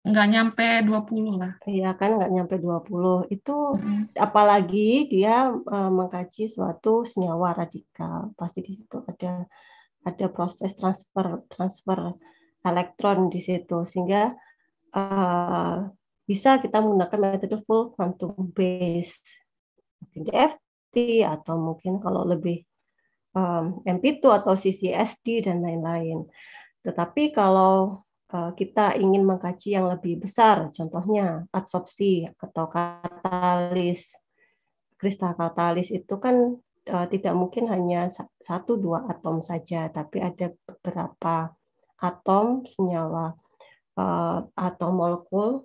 nggak nyampe 20 lah. Iya kan nggak nyampe 20. Itu hmm. apalagi dia uh, mengkaji suatu senyawa radikal. Pasti di situ ada ada proses transfer transfer elektron di situ sehingga uh, bisa kita menggunakan metode full quantum base mungkin DFT atau mungkin kalau lebih um, MP2 atau CCSD dan lain-lain. Tetapi kalau uh, kita ingin mengkaji yang lebih besar, contohnya adsorpsi atau katalis, kristal katalis itu kan uh, tidak mungkin hanya satu dua atom saja, tapi ada beberapa atom senyawa uh, atom molekul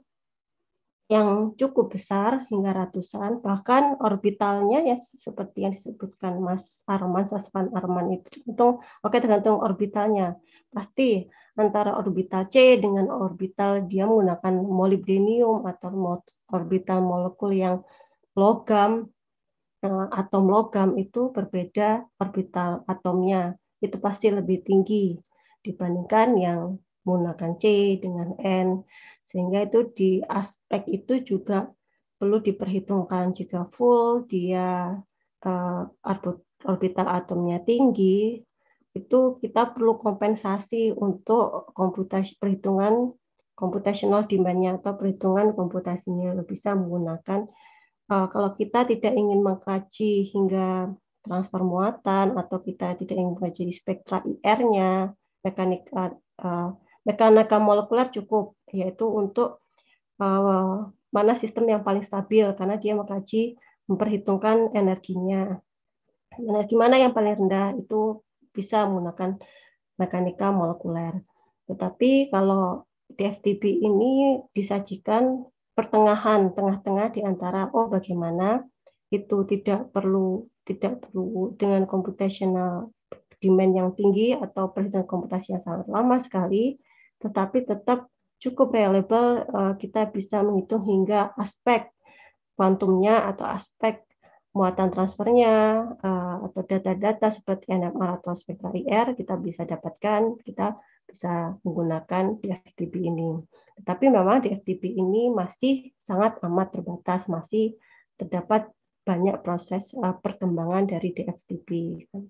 yang cukup besar hingga ratusan, bahkan orbitalnya ya seperti yang disebutkan Mas Arman, Saspan Arman itu tergantung, oke tergantung orbitalnya. Pasti antara orbital C dengan orbital dia menggunakan molibdenium atau orbital molekul yang logam eh, atom logam itu berbeda orbital atomnya itu pasti lebih tinggi dibandingkan yang menggunakan C dengan N sehingga itu di aspek itu juga perlu diperhitungkan jika full dia uh, orbital atomnya tinggi itu kita perlu kompensasi untuk komputasi perhitungan computational demand-nya atau perhitungan komputasinya lebih bisa menggunakan uh, kalau kita tidak ingin mengkaji hingga transfer muatan atau kita tidak ingin mengkaji spektra IR-nya mekanik uh, mekanika molekuler cukup yaitu untuk uh, mana sistem yang paling stabil karena dia mengkaji memperhitungkan energinya. Energi mana yang paling rendah itu bisa menggunakan mekanika molekuler. Tetapi kalau DFTB ini disajikan pertengahan, tengah-tengah di antara oh bagaimana itu tidak perlu tidak perlu dengan computational demand yang tinggi atau perhitungan komputasi yang sangat lama sekali tetapi tetap cukup reliable eh, kita bisa menghitung hingga aspek kuantumnya atau aspek muatan transfernya eh, atau data-data seperti NMR atau spektra IR kita bisa dapatkan kita bisa menggunakan di FTP ini. Tetapi memang di FTP ini masih sangat amat terbatas, masih terdapat banyak proses eh, perkembangan dari DFTP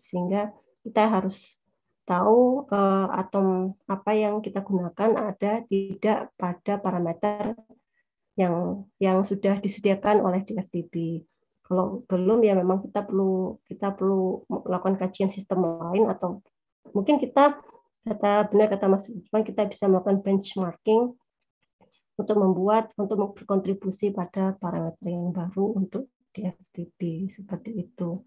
sehingga kita harus tahu uh, atom apa yang kita gunakan ada tidak pada parameter yang yang sudah disediakan oleh DFTB. Kalau belum ya memang kita perlu kita perlu melakukan kajian sistem lain atau mungkin kita kata benar kata Mas Ridwan kita bisa melakukan benchmarking untuk membuat untuk berkontribusi pada parameter yang baru untuk DFTB seperti itu.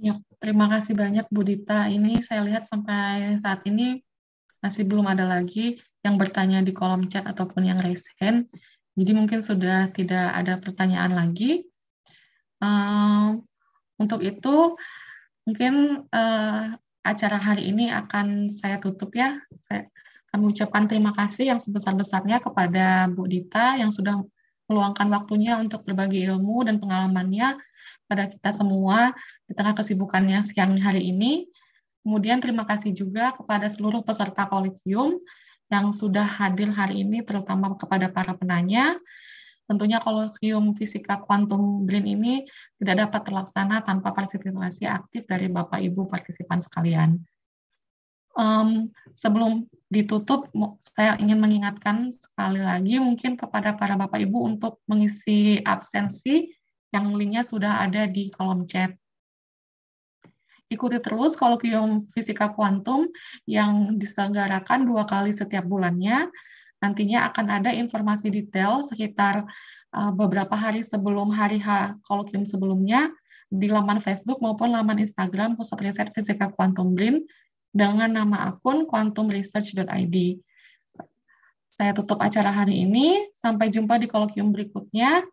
Ya, terima kasih banyak Bu Dita. Ini saya lihat sampai saat ini masih belum ada lagi yang bertanya di kolom chat ataupun yang raise hand. Jadi mungkin sudah tidak ada pertanyaan lagi. Uh, untuk itu, mungkin uh, acara hari ini akan saya tutup ya. Saya, kami ucapkan terima kasih yang sebesar-besarnya kepada Bu Dita yang sudah meluangkan waktunya untuk berbagi ilmu dan pengalamannya kepada kita semua di tengah kesibukannya siang hari ini. Kemudian terima kasih juga kepada seluruh peserta kolegium yang sudah hadir hari ini, terutama kepada para penanya. Tentunya kolegium fisika kuantum brin ini tidak dapat terlaksana tanpa partisipasi aktif dari Bapak Ibu partisipan sekalian. Um, sebelum ditutup, saya ingin mengingatkan sekali lagi mungkin kepada para Bapak Ibu untuk mengisi absensi yang linknya sudah ada di kolom chat. Ikuti terus kolokium fisika kuantum yang diselenggarakan dua kali setiap bulannya. Nantinya akan ada informasi detail sekitar eh, beberapa hari sebelum hari H kolokium sebelumnya di laman Facebook maupun laman Instagram Pusat Riset Fisika Kuantum BRIN dengan nama akun quantumresearch.id. Saya tutup acara hari ini. Sampai jumpa di kolokium berikutnya.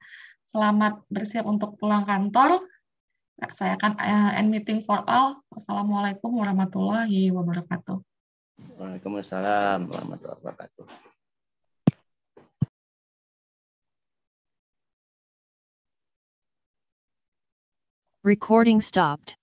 Selamat bersiap untuk pulang kantor. Saya akan eh, end meeting for all. Wassalamualaikum warahmatullahi wabarakatuh. Waalaikumsalam warahmatullahi wabarakatuh. Recording stopped.